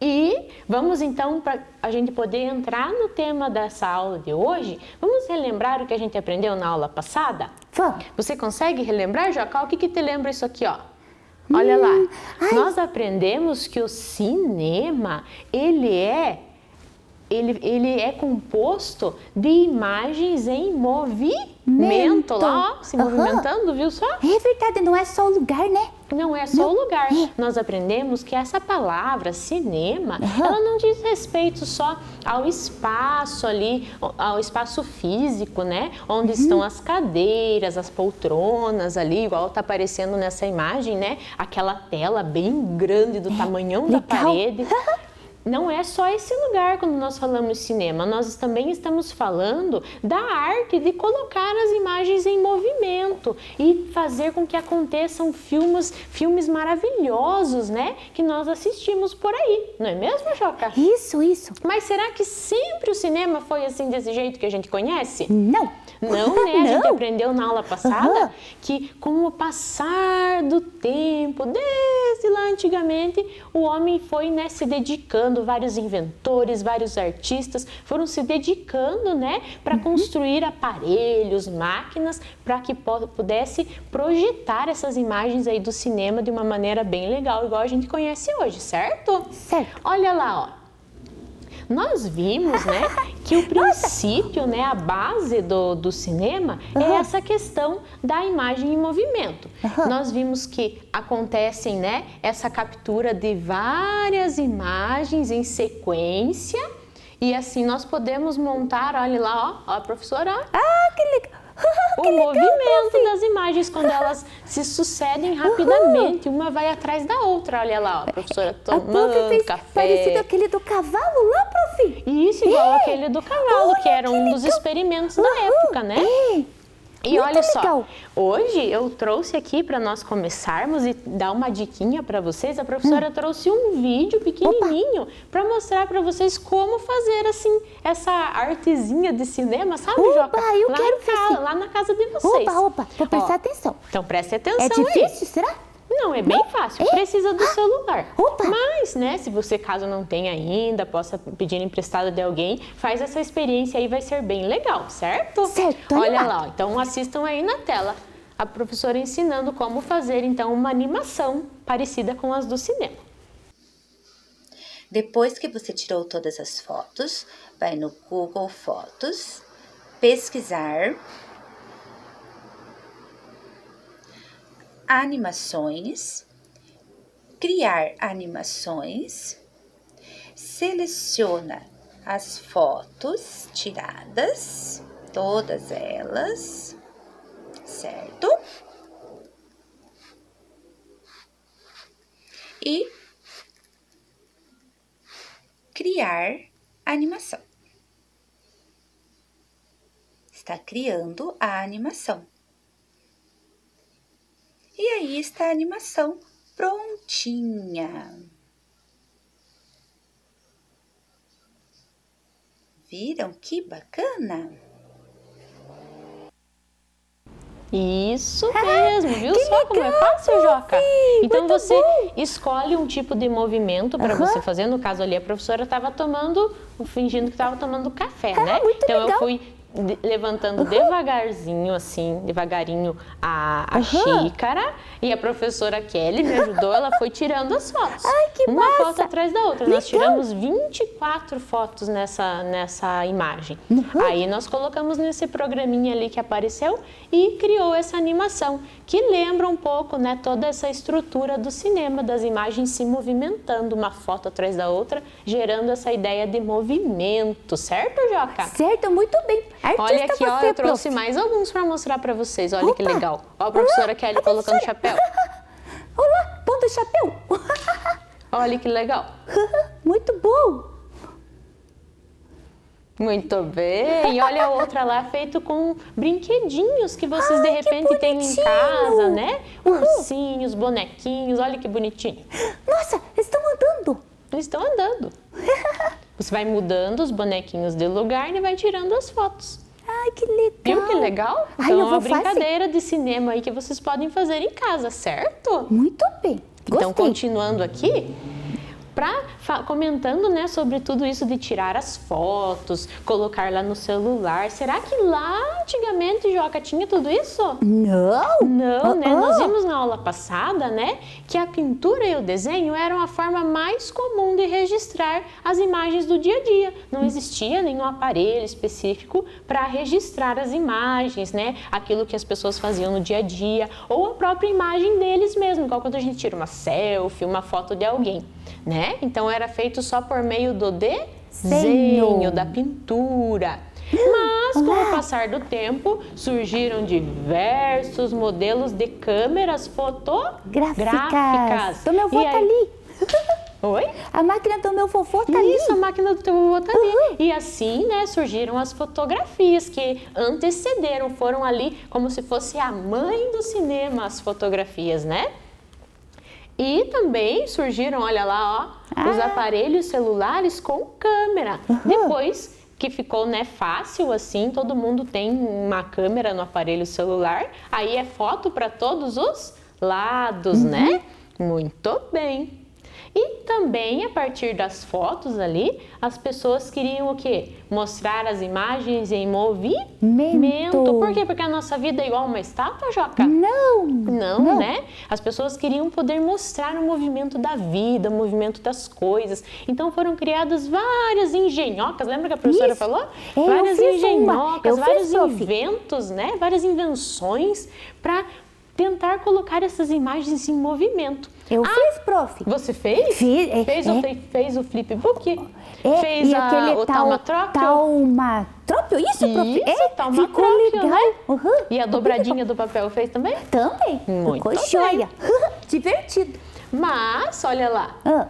Speaker 5: E vamos então, para a gente poder entrar no tema dessa aula de hoje, vamos relembrar o que a gente aprendeu na aula passada? Vamos. Você consegue relembrar, Joca? O que, que te lembra isso aqui, ó? Olha hum, lá, ai. nós aprendemos que o cinema, ele é ele, ele é composto de imagens em movimento. Lá, ó, se uhum. movimentando, viu só? É verdade, não é só o lugar, né? Não é só não. o lugar. É. Nós aprendemos que essa palavra, cinema, uhum. ela não diz respeito só ao espaço ali, ao espaço físico, né? Onde uhum. estão as cadeiras, as poltronas ali, igual tá aparecendo nessa imagem, né? Aquela tela bem grande do é. tamanhão Legal. da parede não é só esse lugar quando nós falamos cinema, nós também estamos falando da arte de colocar as imagens em movimento e fazer com que aconteçam filmes, filmes maravilhosos, né, que nós assistimos por aí, não é mesmo, Joca? Isso, isso. Mas será que sempre o cinema foi assim desse jeito que a gente conhece? Não. Não, né? A gente aprendeu na aula passada uhum. que com o passar do tempo, desde lá antigamente, o homem foi né, se dedicando vários inventores, vários artistas foram se dedicando, né, para uhum. construir aparelhos, máquinas para que pudesse projetar essas imagens aí do cinema de uma maneira bem legal, igual a gente conhece hoje, certo? Certo. Olha lá, ó. Nós vimos, né, que o princípio, né, a base do, do cinema uhum. é essa questão da imagem em movimento. Uhum. Nós vimos que acontecem, né, essa captura de várias imagens em sequência e assim nós podemos montar, olha lá, ó, ó a professora. Ah, que legal! o movimento assim. das imagens, quando elas se sucedem rapidamente, uhum. uma vai atrás da outra. Olha lá, a professora tomando a café. Parecido aquele do cavalo lá, prof. Isso, igual Ei, aquele do cavalo, que era um dos experimentos uhum. da época, né? Ei. É. E Muito olha legal. só, hoje eu trouxe aqui para nós começarmos e dar uma diquinha para vocês. A professora hum. trouxe um vídeo pequenininho para mostrar para vocês como fazer assim essa artezinha de cinema, sabe, opa, Joca? Eu lá quero fazer lá na casa de vocês. Opa, opa, vou prestar Ó, atenção. Então preste atenção. É difícil, aí. será? Não, é bem não. fácil. Precisa do ah. celular. Opa. Mas, né, se você caso não tenha ainda, possa pedir emprestado de alguém, faz essa experiência aí, vai ser bem legal, certo? Certo. Olha lá, então assistam aí na tela a professora ensinando como fazer então uma animação parecida com as do cinema.
Speaker 2: Depois que você tirou todas as fotos, vai no Google Fotos, pesquisar animações, criar animações, seleciona as fotos tiradas, todas elas, certo? E criar animação. Está criando a animação. E aí está a animação prontinha. Viram que bacana? Isso
Speaker 5: ah, mesmo, viu só legal, como é fácil, Joca? Então você bom. escolhe um tipo de movimento para você fazer. No caso ali, a professora estava tomando, fingindo que estava tomando café, ah, né? então legal. eu fui levantando uhum. devagarzinho, assim, devagarinho a, a uhum. xícara. E a professora Kelly me ajudou, ela foi tirando as fotos. Ai, que Uma massa. foto atrás da outra. Legal. Nós então tiramos 24 fotos nessa, nessa imagem. Uhum. Aí nós colocamos nesse programinha ali que apareceu e criou essa animação, que lembra um pouco, né, toda essa estrutura do cinema, das imagens se movimentando uma foto atrás da outra, gerando essa ideia de movimento, certo, Joca? Certo, muito bem. Artista Olha aqui, ó, eu trouxe prof. mais alguns para mostrar para vocês. Olha Opa. que legal. Ó, a professora Olá, Kelly a colocando professora. chapéu. Olá, ponta chapéu. Olha que legal. Muito bom. Muito bem. olha a outra lá, feito com brinquedinhos que vocês Ai, de repente têm em casa, né? Uhum. Ursinhos, bonequinhos, olha que bonitinho. Nossa, estão andando. estão andando. Você vai mudando os bonequinhos de lugar e vai tirando as fotos. Ai, que legal! Viu que legal? Então, é uma brincadeira fazer... de cinema aí que vocês podem fazer em casa, certo? Muito bem. Então, Gostei. Então, continuando aqui, pra, comentando né, sobre tudo isso de tirar as fotos, colocar lá no celular. Será que lá antigamente, Joca, tinha tudo isso?
Speaker 2: Não!
Speaker 5: Não, -uh. né? Ah, ah. Nós vimos na aula passada, né, que a pintura e o desenho eram a forma mais comum de registrar as imagens do dia a dia. Não existia nenhum aparelho específico para registrar as imagens, né? Aquilo que as pessoas faziam no dia a dia, ou a própria imagem deles mesmo, igual quando a gente tira uma selfie, uma foto de alguém né? Então era feito só por meio do desenho, da pintura. Mas, com o passar do tempo, surgiram diversos modelos de câmeras fotográficas. Do meu avô tá
Speaker 2: ali. Oi? A máquina do meu vovô
Speaker 5: tá ali. Isso, a máquina do teu vovô tá uhum. ali. E assim, né, surgiram as fotografias que antecederam, foram ali como se fosse a mãe do cinema, as fotografias, né? E também surgiram, olha lá, ó, ah. os aparelhos celulares com câmera. Uhum. Depois que ficou né, fácil assim, todo mundo tem uma câmera no aparelho celular, aí é foto para todos os lados, né? uhum. né? Muito bem. E também a partir das fotos ali, as pessoas queriam o quê? Mostrar as imagens em movimento. Mento. Por quê? Porque a nossa vida é igual uma estátua, Joca? Não. Não, não. né? As pessoas queriam poder mostrar o movimento da vida, o movimento das coisas. Então foram criadas várias engenhocas, lembra que a professora Isso. falou? É, eu várias engenhocas, vários fiz, inventos, né? Várias invenções para tentar colocar essas imagens em movimento. Eu ah, fiz, prof. Você fez? Fiz. É, fez, é, o, é, fez o flipbook? É, fez e a, aquele o tal, taumatrópio? Taumatrópio, isso, prof. Isso, é, taumatrópio, ficou legal. Né? Uhum. E a dobradinha do papel fez também?
Speaker 2: Também. Muito ficou bem.
Speaker 5: Divertido. Mas, olha lá. Ah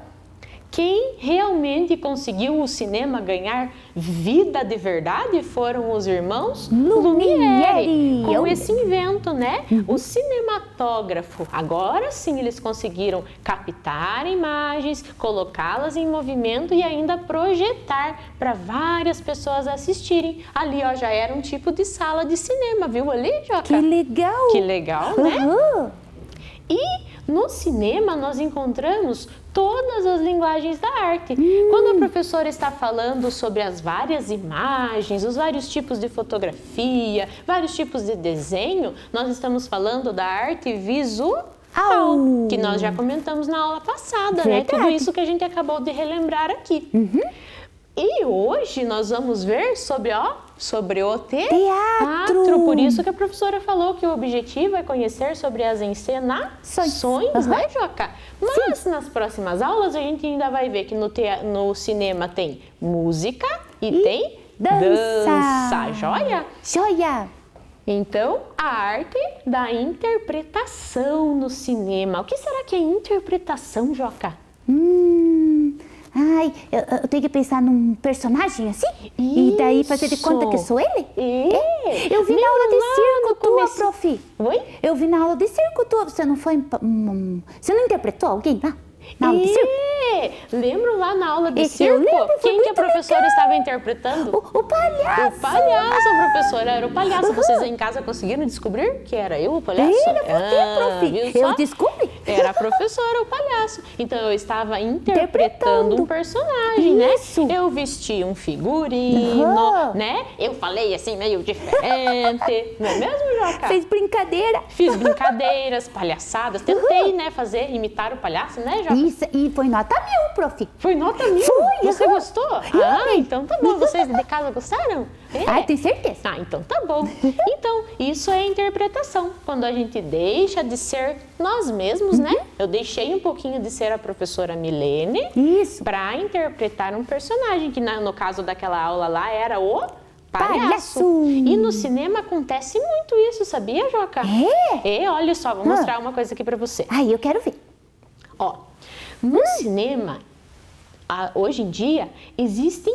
Speaker 5: quem realmente conseguiu o cinema ganhar vida de verdade foram os irmãos Lumière, Lumière. com esse invento, né? Uhum. O cinematógrafo. Agora sim eles conseguiram captar imagens, colocá-las em movimento e ainda projetar para várias pessoas assistirem. Ali, ó, já era um tipo de sala de cinema, viu ali, Joca? Que legal! Que legal, né? Uhum. E no cinema nós encontramos todas as linguagens da arte. Hum. Quando a professora está falando sobre as várias imagens, os vários tipos de fotografia, vários tipos de desenho, nós estamos falando da arte visual. Au. Que nós já comentamos na aula passada, né? Verdade. né? Tudo isso que a gente acabou de relembrar aqui. Uhum. E hoje nós vamos ver sobre, ó, sobre o teatro. teatro. Por isso que a professora falou que o objetivo é conhecer sobre as encenações, uhum. né, Joca? Mas Sim. nas próximas aulas a gente ainda vai ver que no, te... no cinema tem música e, e tem dança. dança. Joia? Joia! Então, a arte da interpretação no cinema. O que será que é interpretação, Joca? Hum
Speaker 2: ai, eu, eu tenho que pensar num personagem assim? Isso. E daí fazer de conta que sou ele? É. Eu vi Meu na aula de circo comece... tua, prof. Oi? Eu vi na aula de circo tua, você não foi... Hum, você não interpretou alguém lá? Na aula e... de circo?
Speaker 5: Lembro lá na aula de circo? Lembro, quem que a professora legal. estava
Speaker 2: interpretando? O, o,
Speaker 5: palhaço! O palhaço, ah. professora, era o palhaço. Uhum. Vocês em casa conseguiram descobrir que era eu o palhaço? Era ah, Eu descobri. Era a professora, o palhaço. Então eu estava interpretando, um personagem, né? Isso. né? Eu vesti um figurino, uhum. né? Eu falei assim, meio diferente. Não é mesmo, Joca? Fez
Speaker 2: brincadeira. Fiz brincadeiras,
Speaker 5: palhaçadas. Tentei, uhum. né, fazer, imitar o palhaço, né, Joca?
Speaker 2: e, e foi nota mil, prof. Foi nota mil? Foi. Você uhum. gostou? ah, então tá bom. Vocês de casa gostaram?
Speaker 5: É. Ah, tem certeza. Ah, então tá bom. Então, isso é interpretação. Quando a gente deixa de ser nós mesmos, né? uhum. né? Eu deixei um pouquinho de ser a professora Milene. Isso. Pra interpretar um personagem, que no caso daquela aula lá era o... Palhaço. palhaço. E no cinema acontece muito isso, sabia, Joca? É? E é, olha só, vou ah. mostrar ah. uma coisa aqui para você. aí eu quero ver. Ó, Hum. No hum. cinema, hoje em dia, existem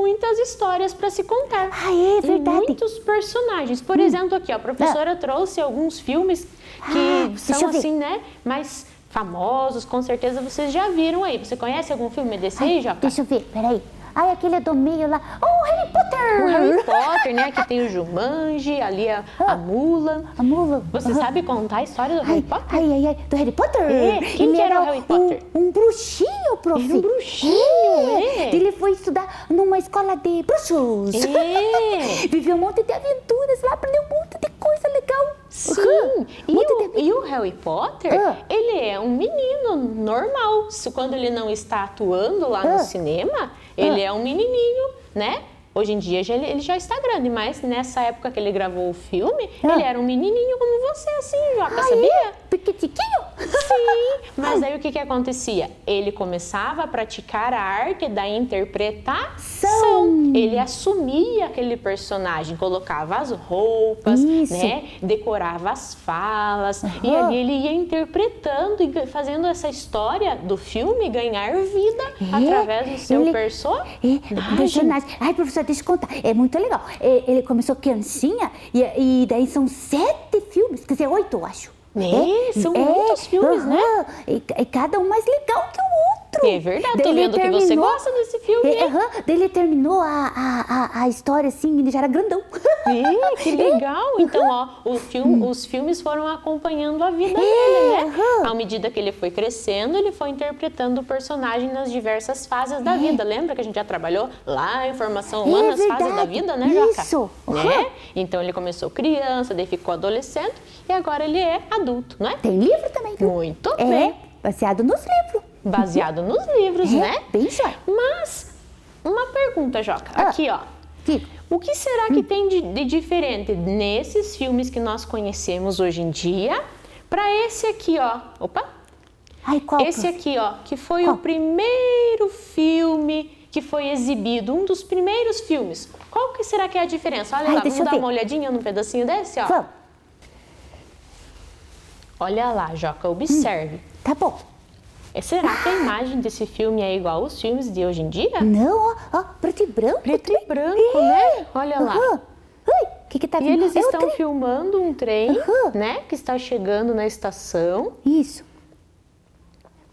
Speaker 5: muitas histórias para se contar. Ah, é verdade. E muitos personagens. Por hum. exemplo, aqui, ó, a professora ah. trouxe alguns filmes que ah, são assim, né? Mas famosos, com certeza vocês já viram aí. Você conhece algum filme desse Ai, aí, Joca?
Speaker 2: Deixa eu ver, peraí. Ai, aquele é do meio lá. Oh, Harry Potter! O Harry Potter,
Speaker 5: né? Que tem o Jumanji, ali a, ah, a mula. A mula. Você sabe
Speaker 2: contar a história do ai, Harry Potter? Ai, ai, ai. Do Harry Potter? É. Quem ele era, era o Harry Potter? Um, um bruxinho, prof. Ele um bruxinho, é. é. Ele foi estudar numa escola de bruxos. É. Viveu um monte de aventuras lá, aprendeu um monte de coisa legal. Sim,
Speaker 5: e, o, e, o, Harry Potter, ah. ele é um menino normal. Se quando ele não está atuando lá ah. no cinema, ele ah. é um menininho, né? Hoje em dia ele já está grande, mas nessa época que ele gravou o filme, ah. ele era um menininho como você, assim, Joca, sabia? É? Piquitiquinho? Sim, mas aí o que, que acontecia? Ele começava a praticar a arte da interpretação. Ele assumia aquele personagem, colocava as roupas, Isso. né? Decorava as falas uhum. e ali ele ia interpretando e fazendo essa história do filme ganhar
Speaker 2: vida é. através do seu ele... personagem. É. Personagem. Ai, professor, te contar, é muito legal. É, ele começou criancinha e, e daí são sete filmes, quer dizer, oito, eu acho. Né? é São é, muitos filmes, né? E, e, cada um mais legal que o outro. É verdade, tô vendo terminou, que você gosta desse filme. É, dele terminou a, a, a, história assim, ele já era grandão. É, que é. legal. É, então, ó, o filme, os filmes foram
Speaker 5: acompanhando a vida é, dele, né? À medida que ele foi crescendo, ele foi interpretando o personagem nas diversas fases da é. vida. Lembra que a gente já trabalhou lá em informação humana, nas fases da vida, né, Joca? Isso. Né? Então, ele começou criança, daí ficou adolescente e agora ele é adulto adulto, não é?
Speaker 2: Tem livro também, viu? Muito é, bem. Baseado nos livros. Baseado nos livros, é, né?
Speaker 5: Bem joia. Mas, uma pergunta, Joca. Ah, Aqui, ó. O que será que hum. tem de, de diferente nesses filmes que nós conhecemos hoje em dia para esse aqui, ó. Opa! Ai, qual? Esse é? aqui, ó, que foi qual? o primeiro filme que foi exibido, um dos primeiros filmes. Qual que será que é a diferença? Olha Ai, lá, vamos dar ver. uma olhadinha num pedacinho desse, ó. Vamos. Olha lá, Joca, observe. Hum, tá bom. É, será que a ah! imagem desse filme é igual aos filmes de hoje em dia?
Speaker 2: Não, ó, ó preto e branco. Preto e branco, é. né?
Speaker 5: Olha lá. Uhum. Ui, que que tá e eles é estão filmando um trem, uhum. né? Que está chegando na estação. Isso.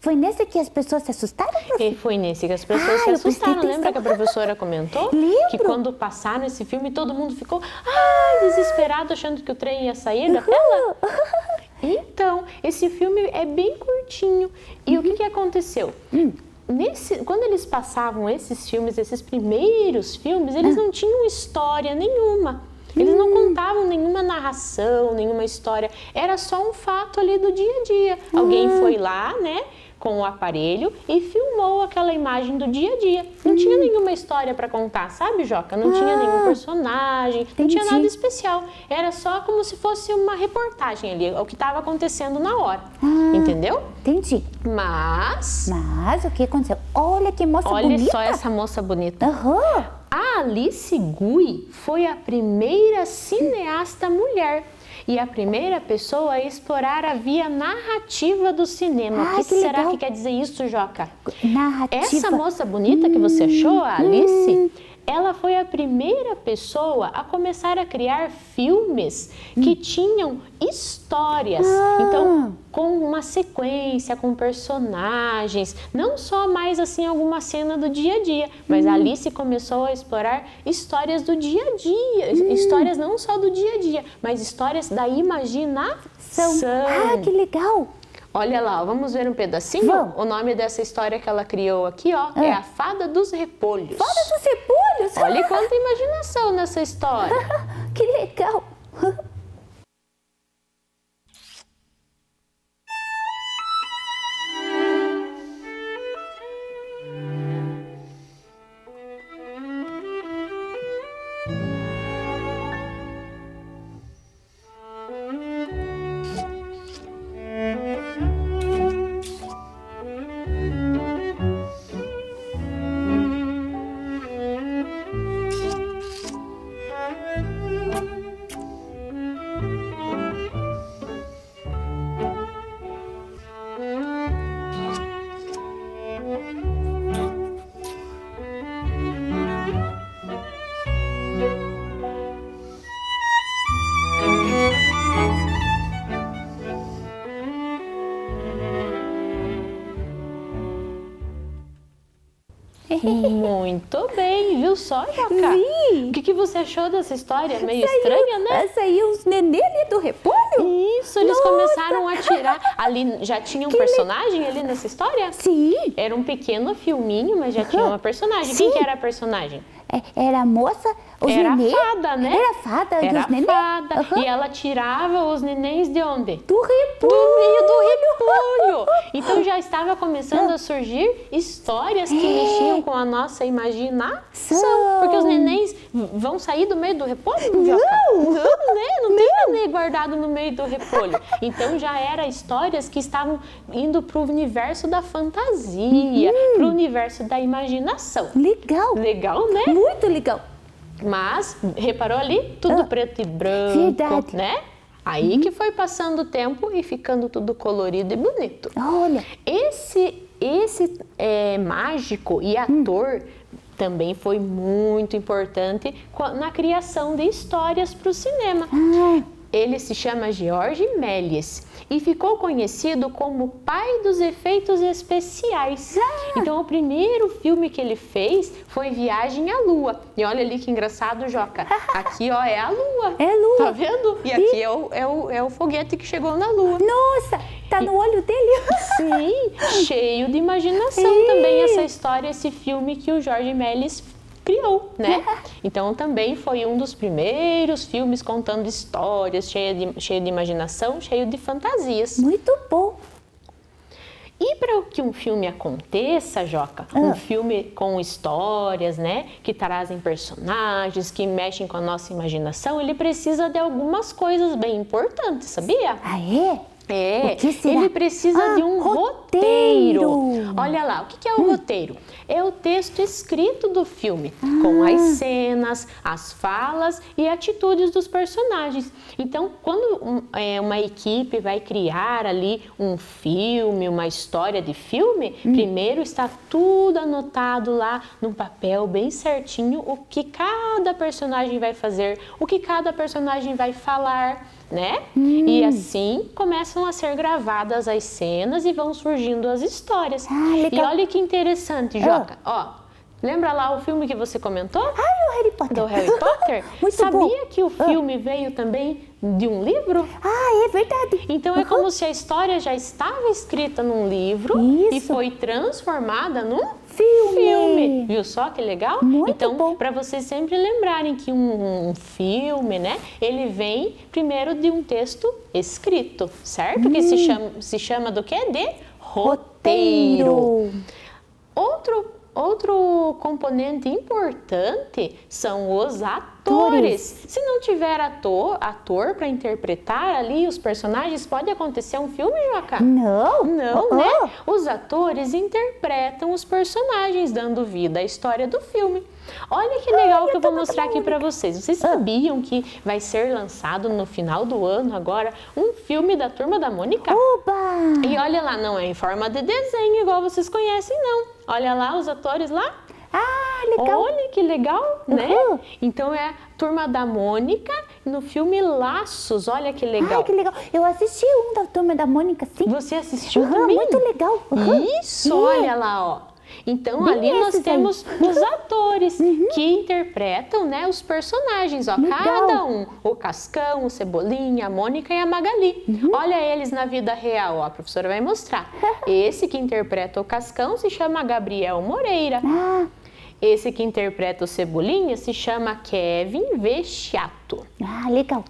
Speaker 5: Foi nesse que as pessoas se assustaram? E é, foi nesse que as pessoas ah, se assustaram. Lembra que a professora comentou? Lembro. Que quando passaram esse filme, todo mundo ficou ah, desesperado, achando que o trem ia sair da tela. Uhum. Então, esse filme é bem curtinho. E uhum. o que, uhum. que aconteceu? Uhum. Nesse, quando eles passavam esses filmes, esses primeiros filmes, eles ah. não tinham história nenhuma. Eles não hum. contavam nenhuma narração, nenhuma história. Era só um fato ali do dia a dia. Alguém ah. foi lá, né? com o aparelho e filmou aquela imagem do dia a dia. Não hum. tinha nenhuma história para contar, sabe, Joca? Não ah, tinha nenhum personagem, entendi. não tinha nada especial. Era só como se fosse uma reportagem ali, o que estava acontecendo na hora. Ah, entendeu? Entendi. Mas. Mas o que aconteceu? Olha que moça olha bonita. Olha só essa moça bonita. Uhum. A Alice Gui foi a primeira cineasta mulher e a primeira pessoa a explorar a via narrativa do cinema. Ah, o que, que será legal. que quer dizer isso, Joca? Narrativa. Essa moça bonita hum, que você achou, a hum, Alice. Hum ela foi a primeira pessoa a começar a criar filmes que hum. tinham histórias. Ah. Então, com uma sequência, com personagens, não só mais assim alguma cena do dia a dia, mas hum. Alice começou a explorar histórias do dia a dia, hum. histórias não só do dia a dia, mas histórias da imaginação. Ah, que legal! Olha lá, vamos ver um pedacinho? Vamos. O nome dessa história que ela criou aqui, ó, é, é a Fada dos Repolhos. Fada dos Repolhos? Olha quanta imaginação
Speaker 2: nessa história. que legal.
Speaker 5: Sim. O que, que você achou dessa história? Meio saiu, estranha, né? Saiu os nenê ali do repolho? Isso, eles Nossa. começaram a tirar Ali já tinha um que personagem ali nessa história? Sim. Era um pequeno filminho, mas já tinha uma personagem. Sim. Quem que era a personagem? É, era a moça, os era nenê. fada, né? Era fada era dos Fada. Uhum. E ela tirava os nenéns de onde? Do repolho. Do meio do repolho apoio. Então já estava começando a surgir histórias que mexiam com a nossa imaginação. Porque os nenéns vão sair do meio do repolho? Não! Não, né? Não tem não. neném guardado no meio do repolho. Então já era histórias que estavam indo para o universo da fantasia, hum. para o universo da imaginação. Legal! Legal, né? Muito legal! Mas, reparou ali? Tudo ah, preto e branco, Verdade. né? Aí uhum. que foi passando o tempo e ficando tudo colorido e bonito. Olha. Esse, esse é, mágico e hum. ator também foi muito importante na criação de histórias para o cinema. Ele se chama George Méliès e ficou conhecido como pai dos efeitos especiais. Ah! Então, o primeiro filme que ele fez foi Viagem à Lua. E olha ali que engraçado, Joca. Aqui, ó, é a Lua. É a Lua. Tá vendo? E aqui e... É, o, é, o, é o foguete que chegou na Lua. Nossa! Tá no olho dele. Sim, cheio de imaginação e... também essa história, esse filme que o George Méliès criou, né? Uhum. Então também foi um dos primeiros filmes contando histórias, cheio de, cheio de imaginação, cheio de fantasias. Muito bom. E para que um filme aconteça, Joca, ah. um filme com histórias, né, que trazem personagens, que mexem com a nossa imaginação, ele precisa de algumas coisas bem importantes, sabia? Ah, é? É, ele precisa ah, de um roteiro. roteiro. Olha lá, o que é o hum. roteiro? É o texto escrito do filme, ah. com as cenas, as falas e atitudes dos personagens. Então, quando um, é, uma equipe vai criar ali um filme, uma história de filme, hum. primeiro está tudo anotado lá no papel bem certinho o que cada personagem vai fazer, o que cada personagem vai falar né? Hum. E assim começam a ser gravadas as cenas e vão surgindo as histórias. Ah, legal. E olha que interessante, Joca. Ah. Ó, Lembra lá o filme que você comentou? Ah, é o Harry Potter. Do Harry Potter? Muito Sabia bom. que o ah. filme veio também de um livro? Ah, é verdade. Então uhum. é como se a história já estava escrita num livro Isso. e foi transformada num Filme. filme. Viu só que legal? Muito então, para vocês sempre lembrarem que um, um, filme, né, ele vem primeiro de um texto escrito, certo? Hum. Que se hum. chama, se chama do que? De roteiro. roteiro. Outro Outro componente importante são os atores. Se não tiver ator, ator para interpretar ali os personagens, pode acontecer um filme, Joacá? Não. Não, oh, né? Oh. Os atores interpretam os personagens, dando vida à história do filme. Olha que legal Ai, que eu vou mostrar aqui para vocês. Vocês ah. sabiam que vai ser lançado no final do ano agora um filme da Turma da Mônica? Oba! E olha lá, não é em forma de desenho igual vocês conhecem, não. Olha lá os atores lá. Ah, legal. Olha que legal, né? Uhum. Então é a Turma da Mônica no filme Laços. Olha que legal. Ai, que legal. Eu assisti um da Turma da Mônica, sim. Você assistiu uhum, também? Muito legal. Uhum. Isso, yeah. olha lá, ó. Então Bem ali nós temos aí. os atores uhum. que interpretam né, os personagens, ó, Legal. cada um. O Cascão, o Cebolinha, a Mônica e a Magali. Uhum. Olha eles na vida real, ó, a professora vai mostrar. Esse que interpreta o Cascão se chama Gabriel Moreira. Ah. Esse que interpreta o Cebolinha se chama Kevin Vechiato. Ah, legal.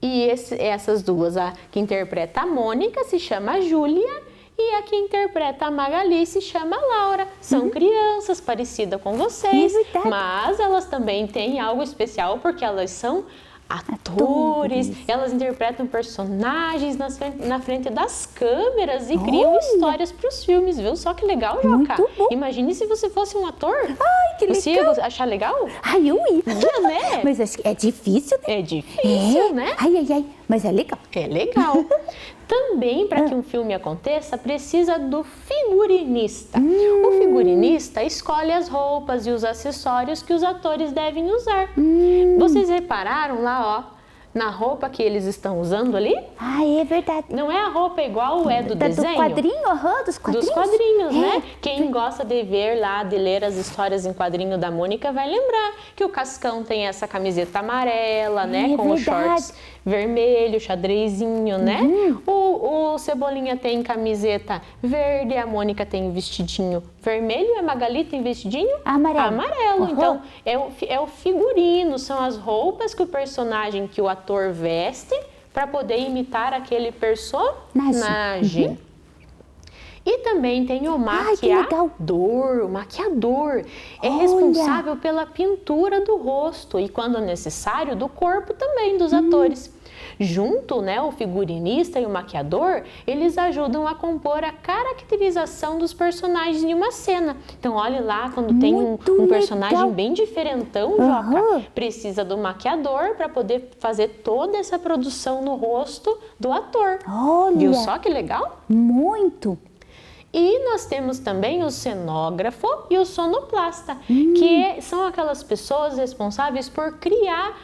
Speaker 5: E esse, essas duas, a que interpreta a Mônica se chama Júlia e a que interpreta a Magali se chama Laura. São uhum. crianças parecida com vocês, é mas elas também têm algo especial porque elas são atores, atores. elas interpretam personagens na frente das câmeras e Olha. criam histórias para os filmes, viu? Só que legal, Joca. Imagine se você fosse um ator. Ai, que você legal. Você ia achar legal? Ai, eu ia. né?
Speaker 2: Mas é difícil, né? É difícil, é. né? Ai, ai, ai. Mas é legal. É legal.
Speaker 5: Também, para que ah. um filme aconteça, precisa do figurinista. Hum. O figurinista escolhe as roupas e os acessórios que os atores devem usar. Hum. Vocês repararam lá, ó, na roupa que eles estão usando ali? Ah, é verdade. Não é a roupa igual é do da, desenho? Do quadrinho, aham, dos quadrinhos. Dos quadrinhos, né? é. né? Quem gosta de ver lá, de ler as histórias em quadrinho da Mônica, vai lembrar que o Cascão tem essa camiseta amarela, né? É com verdade. os shorts vermelho, xadrezinho, né? Uhum. O, o Cebolinha tem camiseta verde, a Mônica tem vestidinho vermelho e a Magali tem vestidinho amarelo. amarelo. Uhum. Então, é o, é o figurino, são as roupas que o personagem, que o ator veste para poder imitar aquele
Speaker 2: personagem. Uhum.
Speaker 5: E também tem o maquiador. o maquiador é Olha. responsável pela pintura do rosto e, quando necessário, do corpo também dos hum. atores. Junto, né, o figurinista e o maquiador, eles ajudam a compor a caracterização dos personagens em uma cena. Então, olhe lá quando Muito tem um, um personagem bem diferentão, uhum. Joca, precisa do maquiador para poder fazer toda essa produção no rosto do ator. Olha. Viu só que legal? Muito. E nós temos também o cenógrafo e o sonoplasta, hum. que são aquelas pessoas responsáveis por criar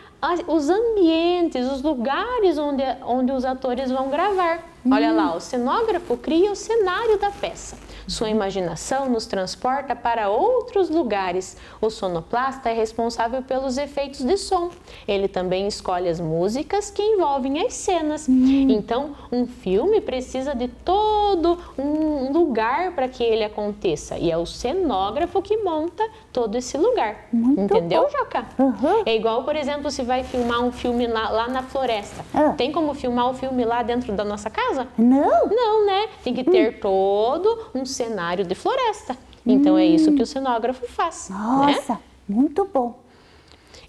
Speaker 5: os ambientes, os lugares onde, onde os atores vão gravar. Olha lá, o hum. cenógrafo cria o cenário da peça. Sua imaginação nos transporta para outros lugares. O sonoplasta é responsável pelos efeitos de som. Ele também escolhe as músicas que envolvem as cenas. Hum. Então, um filme precisa de todo um lugar para que ele aconteça. E é o cenógrafo que monta todo esse lugar. Muito Entendeu, Joca? Uhum. É igual, por exemplo, se vai filmar um filme lá, lá na floresta. Ah. Tem como filmar o um filme lá dentro da nossa casa? Não. Não, né? Tem que ter hum. todo um cenário cenário de floresta. Então hum. é isso que o hum. cenógrafo faz. Né? Nossa, né? muito bom.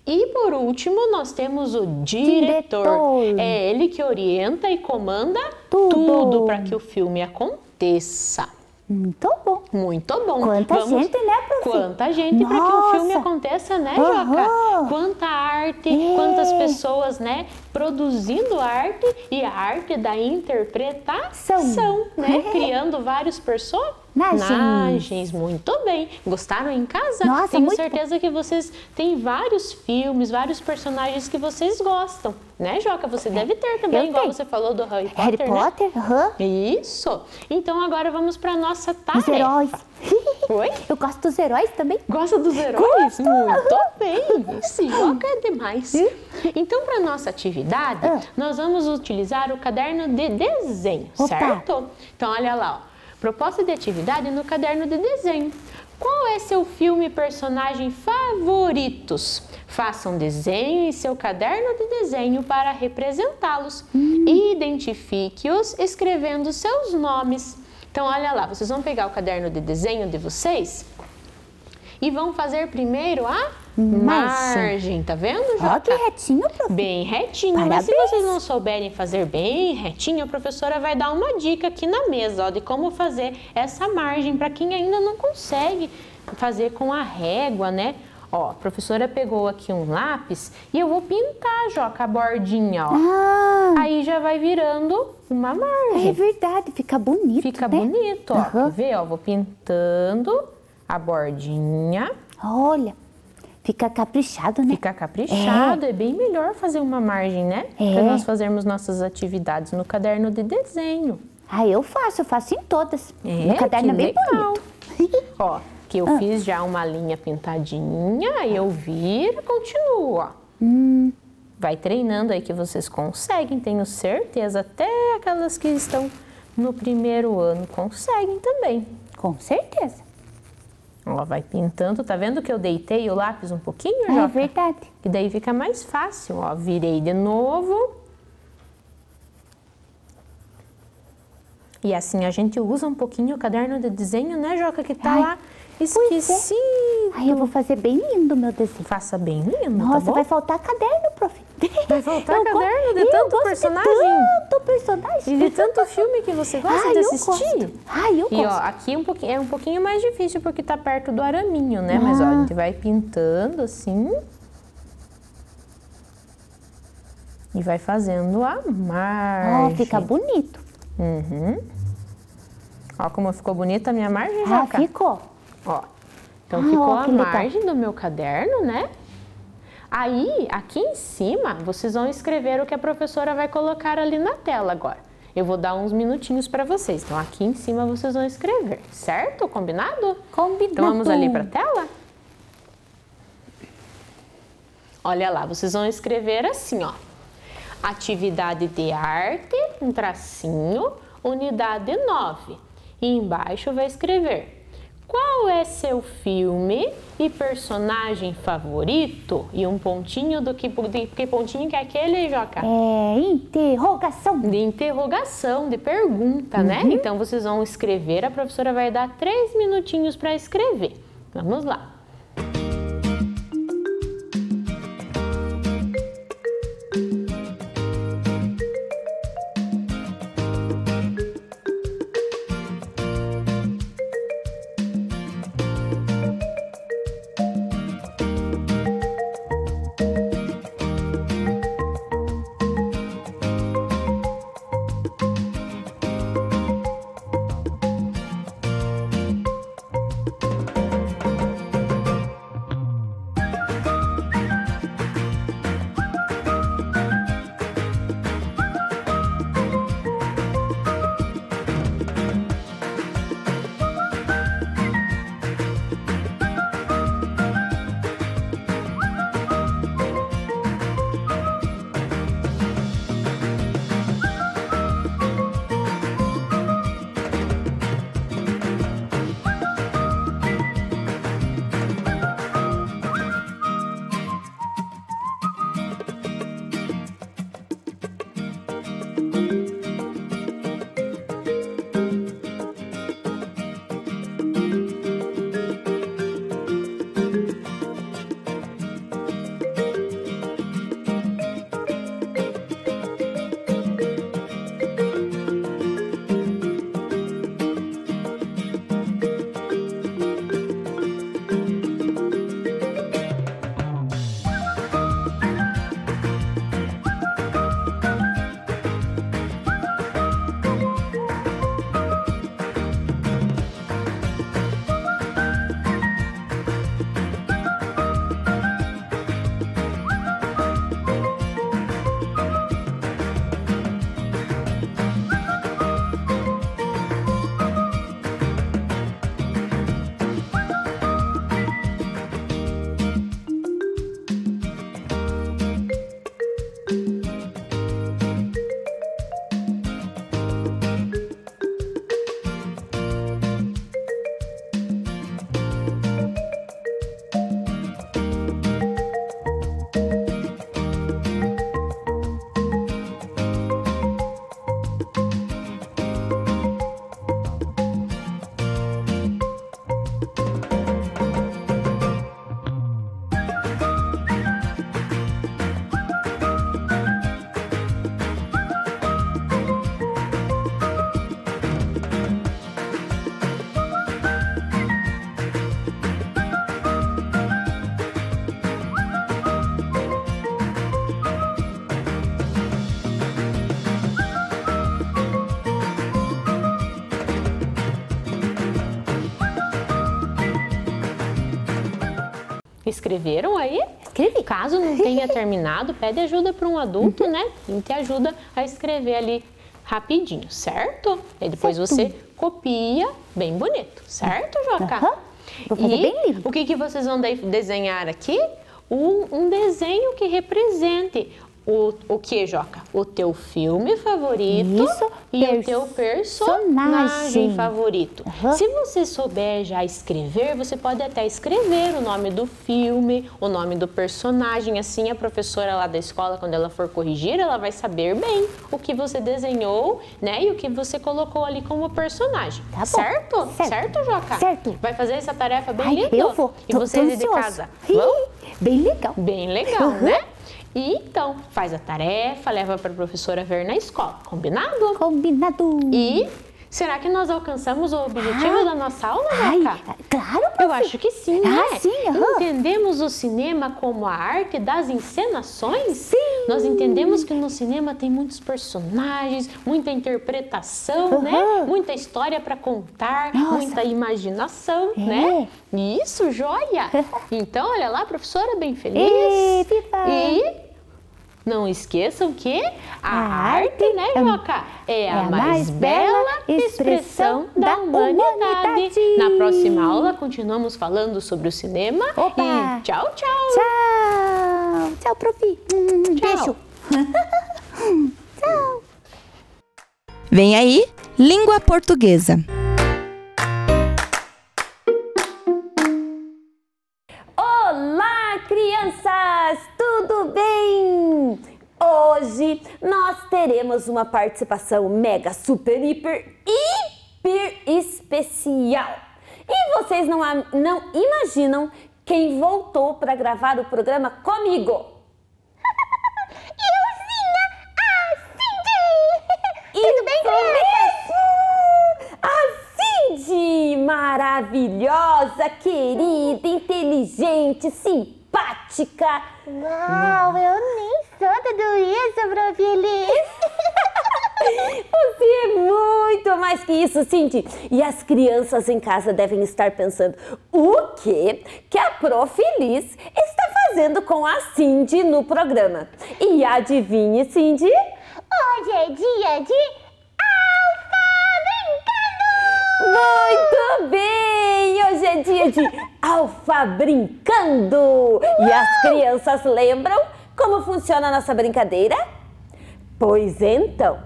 Speaker 5: E por último, nós temos o diretor. diretor. É ele que orienta e comanda tudo, tudo para que o filme aconteça. Muito bom. Muito bom. Quanta Vamos... gente, né, prof? Quanta gente para que o filme aconteça, né, Joca? Uhum. Quanta arte, é. quantas pessoas, né? produzindo arte e a arte da interpretação, São. né? É. Criando vários personagens. Nagens. Muito bem. Gostaram em casa? Nossa, Tenho certeza bom. que vocês têm vários filmes, vários personagens que vocês gostam. Né, Joca? Você é. deve ter também, Eu igual tenho. você falou do Harry Potter, Harry Potter, né? Uhum. Isso. Então, agora vamos para nossa tarefa. Os heróis. Oi? Eu gosto dos heróis também. Gosta dos heróis? Gosto. Muito bem. Sioca hum. é demais. Hum? Então, para nossa atividade, ah. nós vamos utilizar o caderno de desenho, Opa. certo? Então, olha lá. Ó. Proposta de atividade no caderno de desenho. Qual é seu filme personagem favoritos? Faça um desenho em seu caderno de desenho para representá-los. Hum. Identifique-os escrevendo seus nomes. Então, olha lá, vocês vão pegar o caderno de desenho de vocês e vão fazer primeiro a Massa. margem, tá vendo, Jota? que retinho, prof. Bem retinho, Parabéns. mas se vocês não souberem fazer bem retinho, a professora vai dar uma dica aqui na mesa, ó, de como fazer essa margem para quem ainda não consegue fazer com a régua, né? Ó, a professora pegou aqui um lápis e eu vou pintar, Joca, a bordinha, ó. Ah. Aí já vai virando uma margem. É verdade, fica bonito, Fica né? bonito, ó. Uhum. Vê, ó, vou pintando a bordinha. Olha, fica caprichado, né? Fica caprichado, é. é, bem melhor fazer uma margem, né? É. Para nós fazermos nossas atividades no caderno de desenho. Ah, eu faço, eu faço em todas. É, Meu caderno é bem legal. bonito. Ó, que eu ah. fiz já uma linha pintadinha, eu viro e continuo, ó. Hum. Vai treinando aí que vocês conseguem, tenho certeza. Até aquelas que estão no primeiro ano conseguem também. Com certeza. Ó, vai pintando. Tá vendo que eu deitei o lápis um pouquinho, é Joca? É verdade. Que daí fica mais fácil, ó. Virei de novo. E assim, a gente usa um pouquinho o caderno de desenho, né, Joca, que tá Ai. lá
Speaker 2: Esqueci. É. Aí eu vou fazer bem lindo meu desenho. Faça bem lindo, tá Nossa, tá vai faltar caderno, prof. Vai faltar eu caderno de tanto personagem? De tanto personagem. E de
Speaker 5: tanto filme que você gosta Ai, de assistir? Eu Ai, eu gosto. E ó, aqui é um, pouquinho, é um pouquinho mais difícil porque tá perto do araminho, né? Ah. Mas ó, a gente ah. vai pintando assim. E vai fazendo a margem. Ó, oh, fica bonito. Uhum. Ó como ficou bonita a minha margem, Ah, ficou. Ó,
Speaker 4: então ah, ficou ó, a margem
Speaker 5: do meu caderno, né? Aí, aqui em cima, vocês vão escrever o que a professora vai colocar ali na tela agora. Eu vou dar uns minutinhos para vocês. Então, aqui em cima vocês vão escrever, certo? Combinado? Então, Combinado. Então, vamos ali para a tela? Olha lá, vocês vão escrever assim, ó. Atividade de arte, um tracinho, unidade 9. E embaixo vai escrever qual é seu filme e personagem favorito? E um pontinho do que, que pontinho que é aquele, Joca? É interrogação. De interrogação, de pergunta, né? uhum. né? Então vocês vão escrever, a professora vai dar três minutinhos para escrever. Vamos lá. Escreveram aí? Escrevi. Caso não tenha terminado, pede ajuda para um adulto, né? que te ajuda a escrever ali rapidinho, certo? E depois certo. você copia bem bonito, certo, Joca? Uhum. e o que, que vocês vão desenhar aqui? Um, um desenho que represente o, o que, Joca? O teu filme favorito Isso, e o teu personagem favorito. Uhum. Se você souber já escrever, você pode até escrever o nome do filme, o nome do personagem. Assim, a professora lá da escola, quando ela for corrigir, ela vai saber bem o que você desenhou, né? E o que você colocou ali como personagem. Tá certo? bom. Certo? Certo, Joca? Certo. Vai fazer essa tarefa bem Ai, lindo? Eu vou. E tô, vocês tô de casa?
Speaker 2: Vão? Bem legal.
Speaker 5: Bem legal, uhum. né? E então, faz a tarefa, leva para a professora ver na escola. Combinado? Combinado. E Será que nós alcançamos o objetivo ah, da nossa aula, Rebeca?
Speaker 2: Claro, professor. Eu acho que sim, ah, né? sim,
Speaker 5: Entendemos o cinema como a arte das encenações? Sim. Nós entendemos que no cinema tem muitos personagens, muita interpretação, né? Muita história para contar, nossa. muita imaginação, é. né? Isso, joia! Então, olha lá, professora, bem feliz. E, e não esqueçam que a, a arte, arte, né, é Joca, é, é a, mais, mais, bela expressão da, humanidade. humanidade. Na próxima aula, continuamos falando sobre o cinema. Opa. E tchau, tchau. Tchau. Tchau, prof. tchau.
Speaker 2: beijo.
Speaker 1: tchau. Vem aí, língua portuguesa. hoje nós teremos uma participação mega, super, hiper, hiper especial. E vocês não, não imaginam quem voltou para gravar o programa comigo.
Speaker 6: euzinha tudo bem
Speaker 1: maravilhosa, querida, inteligente, simpática.
Speaker 2: Uau,
Speaker 1: eu nem sou tudo isso, Bro Feliz. Você é muito mais que isso, Cinti. E as crianças em casa devem estar pensando: o que que a Pro Feliz está fazendo com a Cindy no programa? E adivinhe, Cindy? Hoje é dia de Muito bem! Hoje é dia de Alfa Brincando! E as crianças lembram como funciona a nossa brincadeira? Pois então,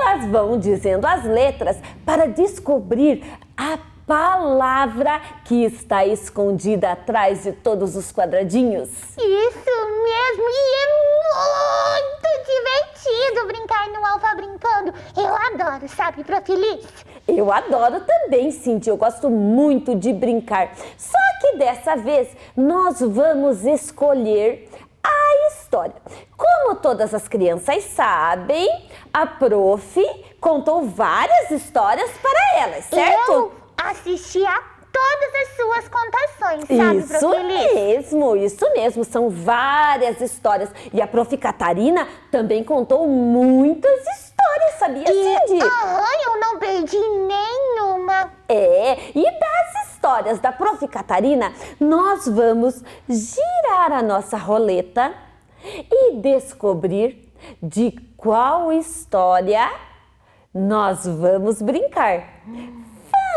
Speaker 1: elas vão dizendo as letras para descobrir a palavra que está escondida atrás de todos os quadradinhos. Isso
Speaker 6: mesmo, e é muito divertido brincar no Alfa Brincando. Eu adoro,
Speaker 1: sabe, pra Feliz? Eu adoro também, Cintia. Eu gosto muito de brincar. Só que dessa vez nós vamos escolher a história. Como todas as crianças sabem, a prof contou várias histórias para
Speaker 6: elas, certo? Eu
Speaker 1: assisti a todas as suas
Speaker 6: contações, sabe, Isso
Speaker 1: mesmo, isso mesmo. São várias histórias. E a prof. Catarina também contou muitas histórias
Speaker 6: história, sabia, Cindy? Aham,
Speaker 1: eu não perdi nenhuma. É, e das histórias da Prof. Catarina, nós vamos girar a nossa roleta e descobrir de qual história nós vamos brincar.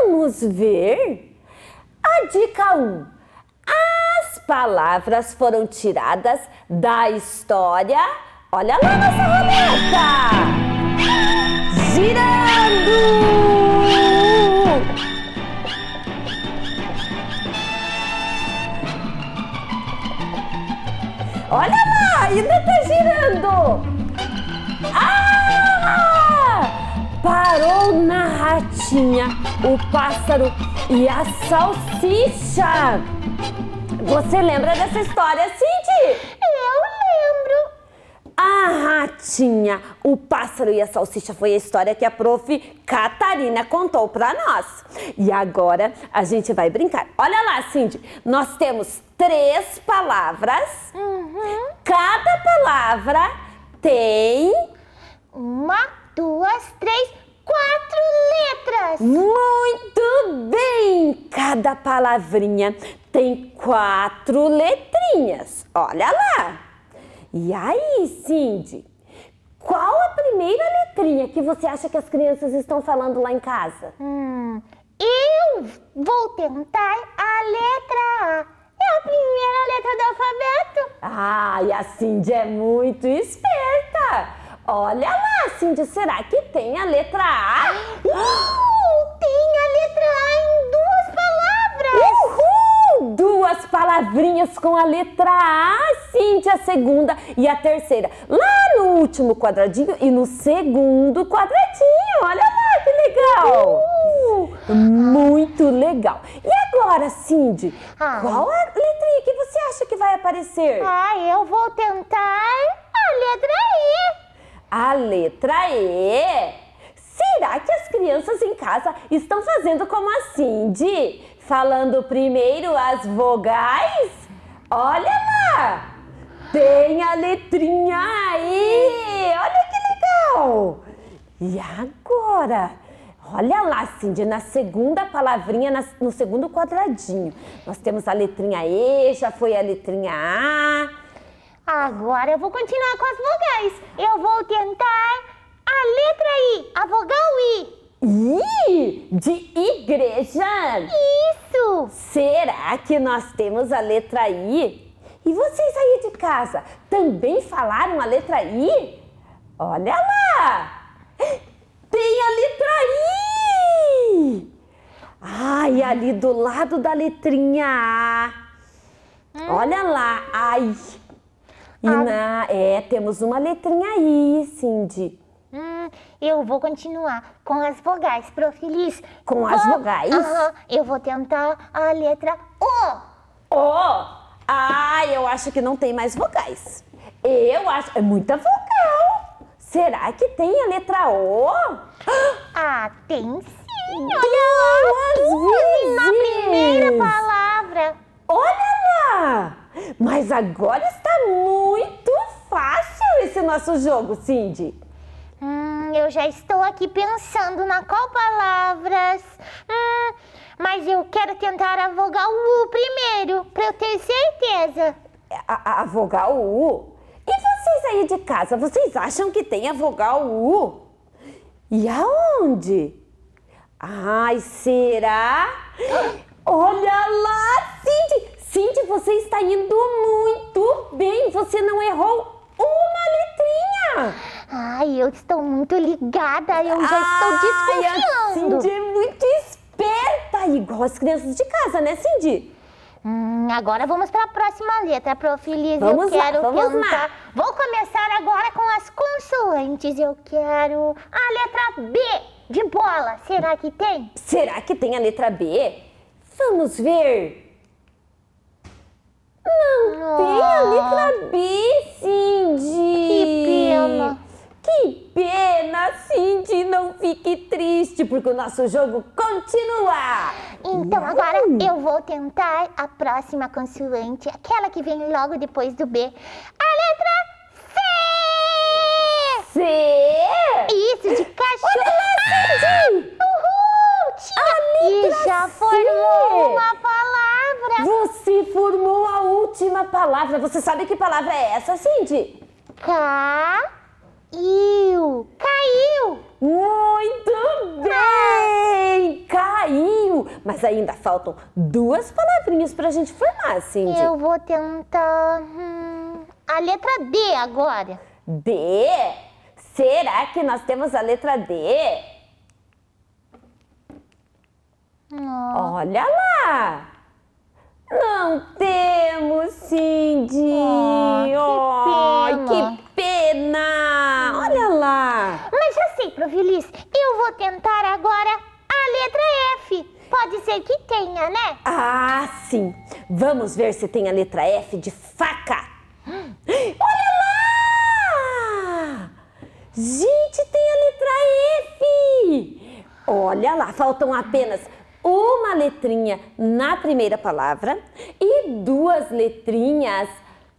Speaker 1: Vamos ver a dica 1. Um. As palavras foram tiradas da história. Olha lá nossa roleta! girando! Olha lá, ainda tá girando! Ah! Parou na ratinha, o pássaro e a salsicha! Você lembra dessa história, Cinti? Eu
Speaker 6: lembro!
Speaker 1: A ratinha, o pássaro e a salsicha foi a história que a prof. Catarina contou para nós. E agora a gente vai brincar. Olha lá, Cindy, nós temos três palavras. Uhum. Cada palavra tem uma, duas, três, quatro
Speaker 6: letras.
Speaker 1: Muito bem! Cada palavrinha tem quatro letrinhas. Olha lá. E aí, Cindy, qual a primeira letrinha que você acha que as crianças estão falando lá em casa? Hum, eu vou tentar a letra A. É a primeira letra do alfabeto. Ah, e a Cindy é muito esperta. Olha lá, Cindy, será que tem a letra A? Uh, tem a letra A em duas palavras. Uhul! duas palavrinhas com a letra A, Cintia, a segunda e a terceira. Lá no último quadradinho e no segundo quadradinho. Olha lá que legal! Uh! Muito legal. E agora, Cindy, ah. qual a letrinha que você acha que vai aparecer? Ah, eu vou tentar a letra E. A letra E? Será que as crianças em casa estão fazendo como a Cindy? falando primeiro as vogais, olha lá! Tem a letrinha aí! Olha que legal! E agora? Olha lá, Cindy, na segunda palavrinha, no segundo quadradinho. Nós temos a letrinha E, já foi a letrinha A. Agora eu vou
Speaker 6: continuar com as vogais. Eu vou tentar a letra I, a vogal I. I de igreja. Isso! Será
Speaker 1: que nós temos a letra I? E vocês aí de casa também falaram a letra I? Olha lá! Tem a letra I! Ai, ali do lado da letrinha A. Hum. Olha lá, ai. Ah. E na, é, temos uma letrinha I, Cindy
Speaker 6: eu vou continuar com as vogais profilis. Com as vogais? Aham, eu vou tentar a letra
Speaker 1: O. O? Ah, eu acho que não tem mais vogais. Eu acho. É muita vogal. Será que tem a letra O? Ah, tem sim. Olha Duas vezes. Na primeira palavra. Olha lá! Mas agora está muito fácil esse nosso jogo, Cindy.
Speaker 6: Hum, eu já estou aqui pensando na qual palavras. Hum, mas eu quero tentar a vogal U primeiro, para eu ter certeza.
Speaker 1: A, a, a vogal U? E vocês aí de casa, vocês acham que tem a vogal U? E aonde? Ai, será? Olha lá, Cindy! Cindy, você está indo muito bem. Você não errou uma letra Ai, eu estou muito ligada, eu já Ai, estou desconfiando. A Cindy é
Speaker 6: muito esperta, igual as crianças de casa, né, Cindy? Hum, agora vamos para a próxima letra, prof. Liz. Vamos eu lá, quero vamos Lá. Vou começar agora com as consoantes. Eu quero a letra B de bola. Será que tem? Será que tem a letra B? Vamos ver. Não tem a letra
Speaker 1: B, Cindy. Que pena. Que pena, Cindy. Não fique
Speaker 6: triste, porque o nosso jogo continua. Então agora eu vou tentar a próxima consoante, aquela que vem logo depois do B. A letra C. C? Isso, de cachorro. Olha lá, Cindy. Ah! Uhul. A letra e já formou uma palavra
Speaker 1: palavra. Você formou a última palavra. Você sabe que palavra é essa, Cindy? Caiu. Caiu. Muito bem. Caiu. Mas ainda faltam duas palavrinhas pra gente formar, Cindy. Eu
Speaker 6: vou tentar hum, a letra D agora.
Speaker 1: D? Será que nós temos a letra D?
Speaker 6: Não. Olha
Speaker 1: lá! Não temos, Cindy! Oh, que, oh,
Speaker 6: pena. que pena! Olha lá! Mas já assim, sei, Profilis, eu vou tentar agora a letra F. Pode ser que tenha, né? Ah,
Speaker 1: sim! Vamos ver se tem a letra F de faca!
Speaker 6: Hum. Olha
Speaker 1: lá! Gente, tem a letra F! Olha lá, faltam apenas uma letrinha na primeira palavra e duas letrinhas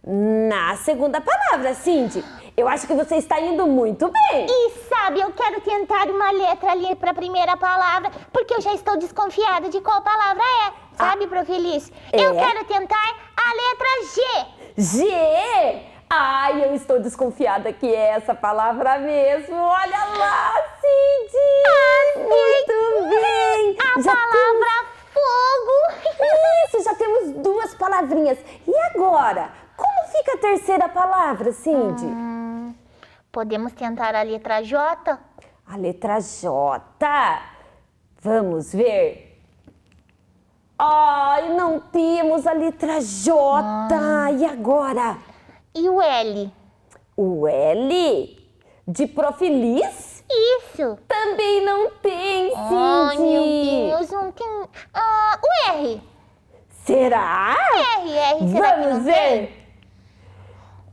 Speaker 1: na segunda palavra, Cindy.
Speaker 6: Eu acho que você está indo muito bem. E sabe, eu quero tentar uma letra ali para a primeira palavra, porque eu já estou desconfiada de qual palavra é. Ah. Sabe, ah, Profilis? É? Eu quero tentar a letra G. G? Ai, eu estou
Speaker 1: desconfiada que é essa palavra mesmo. Olha lá, Cid! Ah, Muito bem! A já palavra temos... fogo! Isso, já temos
Speaker 6: duas palavrinhas. E agora? Como fica a terceira palavra, Cindy? Hum, podemos tentar a letra J?
Speaker 1: A letra J. Vamos ver. Ai, não temos a letra J. Hum. E agora? E o L? O L de profilis?
Speaker 6: Isso. Também não tem, Cindy. Ai, meu Deus, não tem. Ah, o R.
Speaker 1: Será? R, R, será Vamos ver?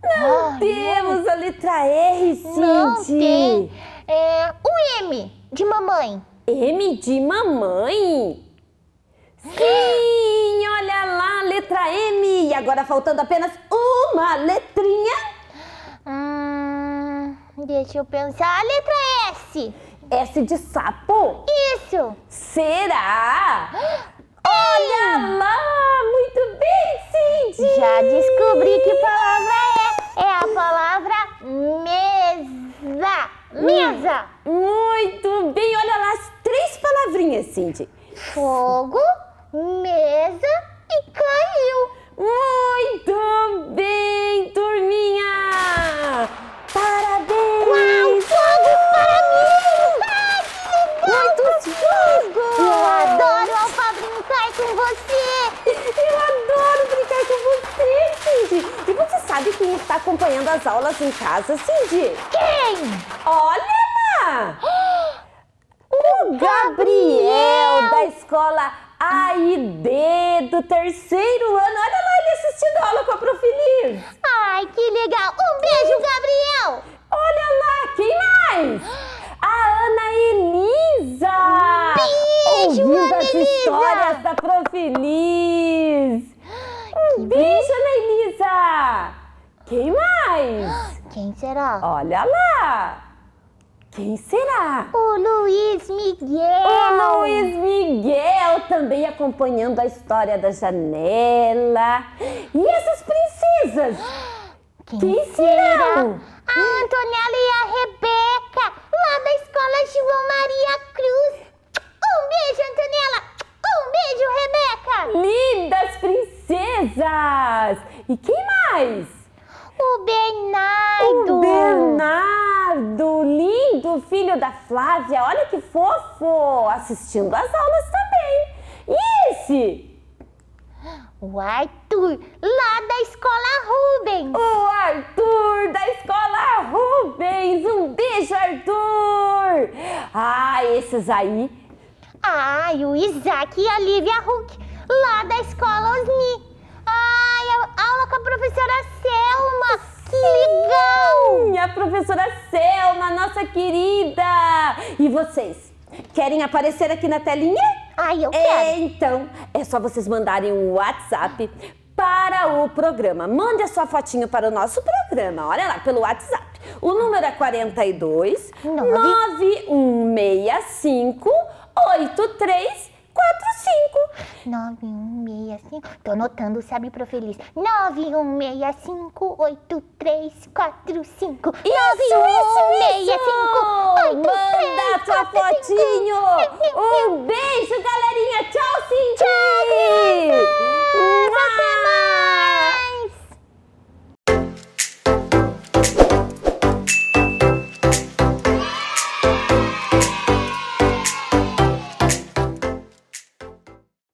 Speaker 6: Tem? Não Ai, temos
Speaker 1: não. a letra R, Cindy. Não tem. É, o M de mamãe. M de mamãe? Sim, olha lá, letra M. E agora faltando apenas uma letrinha.
Speaker 6: Hum, deixa eu pensar. A letra S. S de sapo? Isso. Será? Olha lá, muito bem, Cindy. Já descobri que palavra é. É a palavra mesa. Hum, mesa. Hum, muito bem, olha lá
Speaker 1: as três palavrinhas, Cindy. Fogo mesa e caiu. Muito bem, turminha!
Speaker 6: Parabéns! Uau, jogo para mim! Muito fogos! Eu adoro, Alfa, brincar com você!
Speaker 1: Eu adoro brincar com você, Cindy! E você sabe quem está acompanhando as aulas em casa, Cindy? Quem? Olha lá! O Gabriel, Gabriel da escola a ID do terceiro ano. Olha lá ele assistindo aula com a Prof. Liz. Ai, que legal. Um beijo, Gabriel. Olha lá, quem mais? A Ana Elisa. Beijo, Ouvindo Ana as Elisa. histórias da Prof. Liz. Um beijo, beijo, Ana Elisa. Quem mais? Quem será? Olha lá. Quem será? O Luiz Miguel.
Speaker 6: O Luiz
Speaker 1: Miguel também acompanhando a história da
Speaker 6: janela. E essas princesas? Quem, Quem será? A Antonella e a Rebeca, lá da escola João Maria Cruz. Um beijo, Antonella. Um beijo, Rebeca. Lindas princesas. E quem mais? O Bernardo!
Speaker 1: O Bernardo! Lindo filho da Flávia! Olha que fofo! Assistindo às aulas também. E esse? O Arthur, lá da Escola Rubens. O Arthur, da Escola Rubens. Um beijo, Arthur. Ah, esses
Speaker 6: aí. Ah, e o Isaac e a Lívia Huck, lá da Escola Osni. Ai, aula com a professora Selma! Que legal!
Speaker 1: A professora Selma, nossa querida! E vocês, querem aparecer aqui na telinha? Ai, eu é, quero! Então, é só vocês mandarem um WhatsApp para o programa. Mande a sua fotinho para o nosso programa, olha lá, pelo WhatsApp. O número é 42 9165
Speaker 6: 83 nove um 6, cinco Tô anotando, sabe, pro feliz. nove um 6, cinco oito três quatro cinco Isso, 9, isso, isso! Manda 3, 4, fotinho!
Speaker 1: Um beijo, galerinha! Tchau, Cindy! Tchau, Até mais!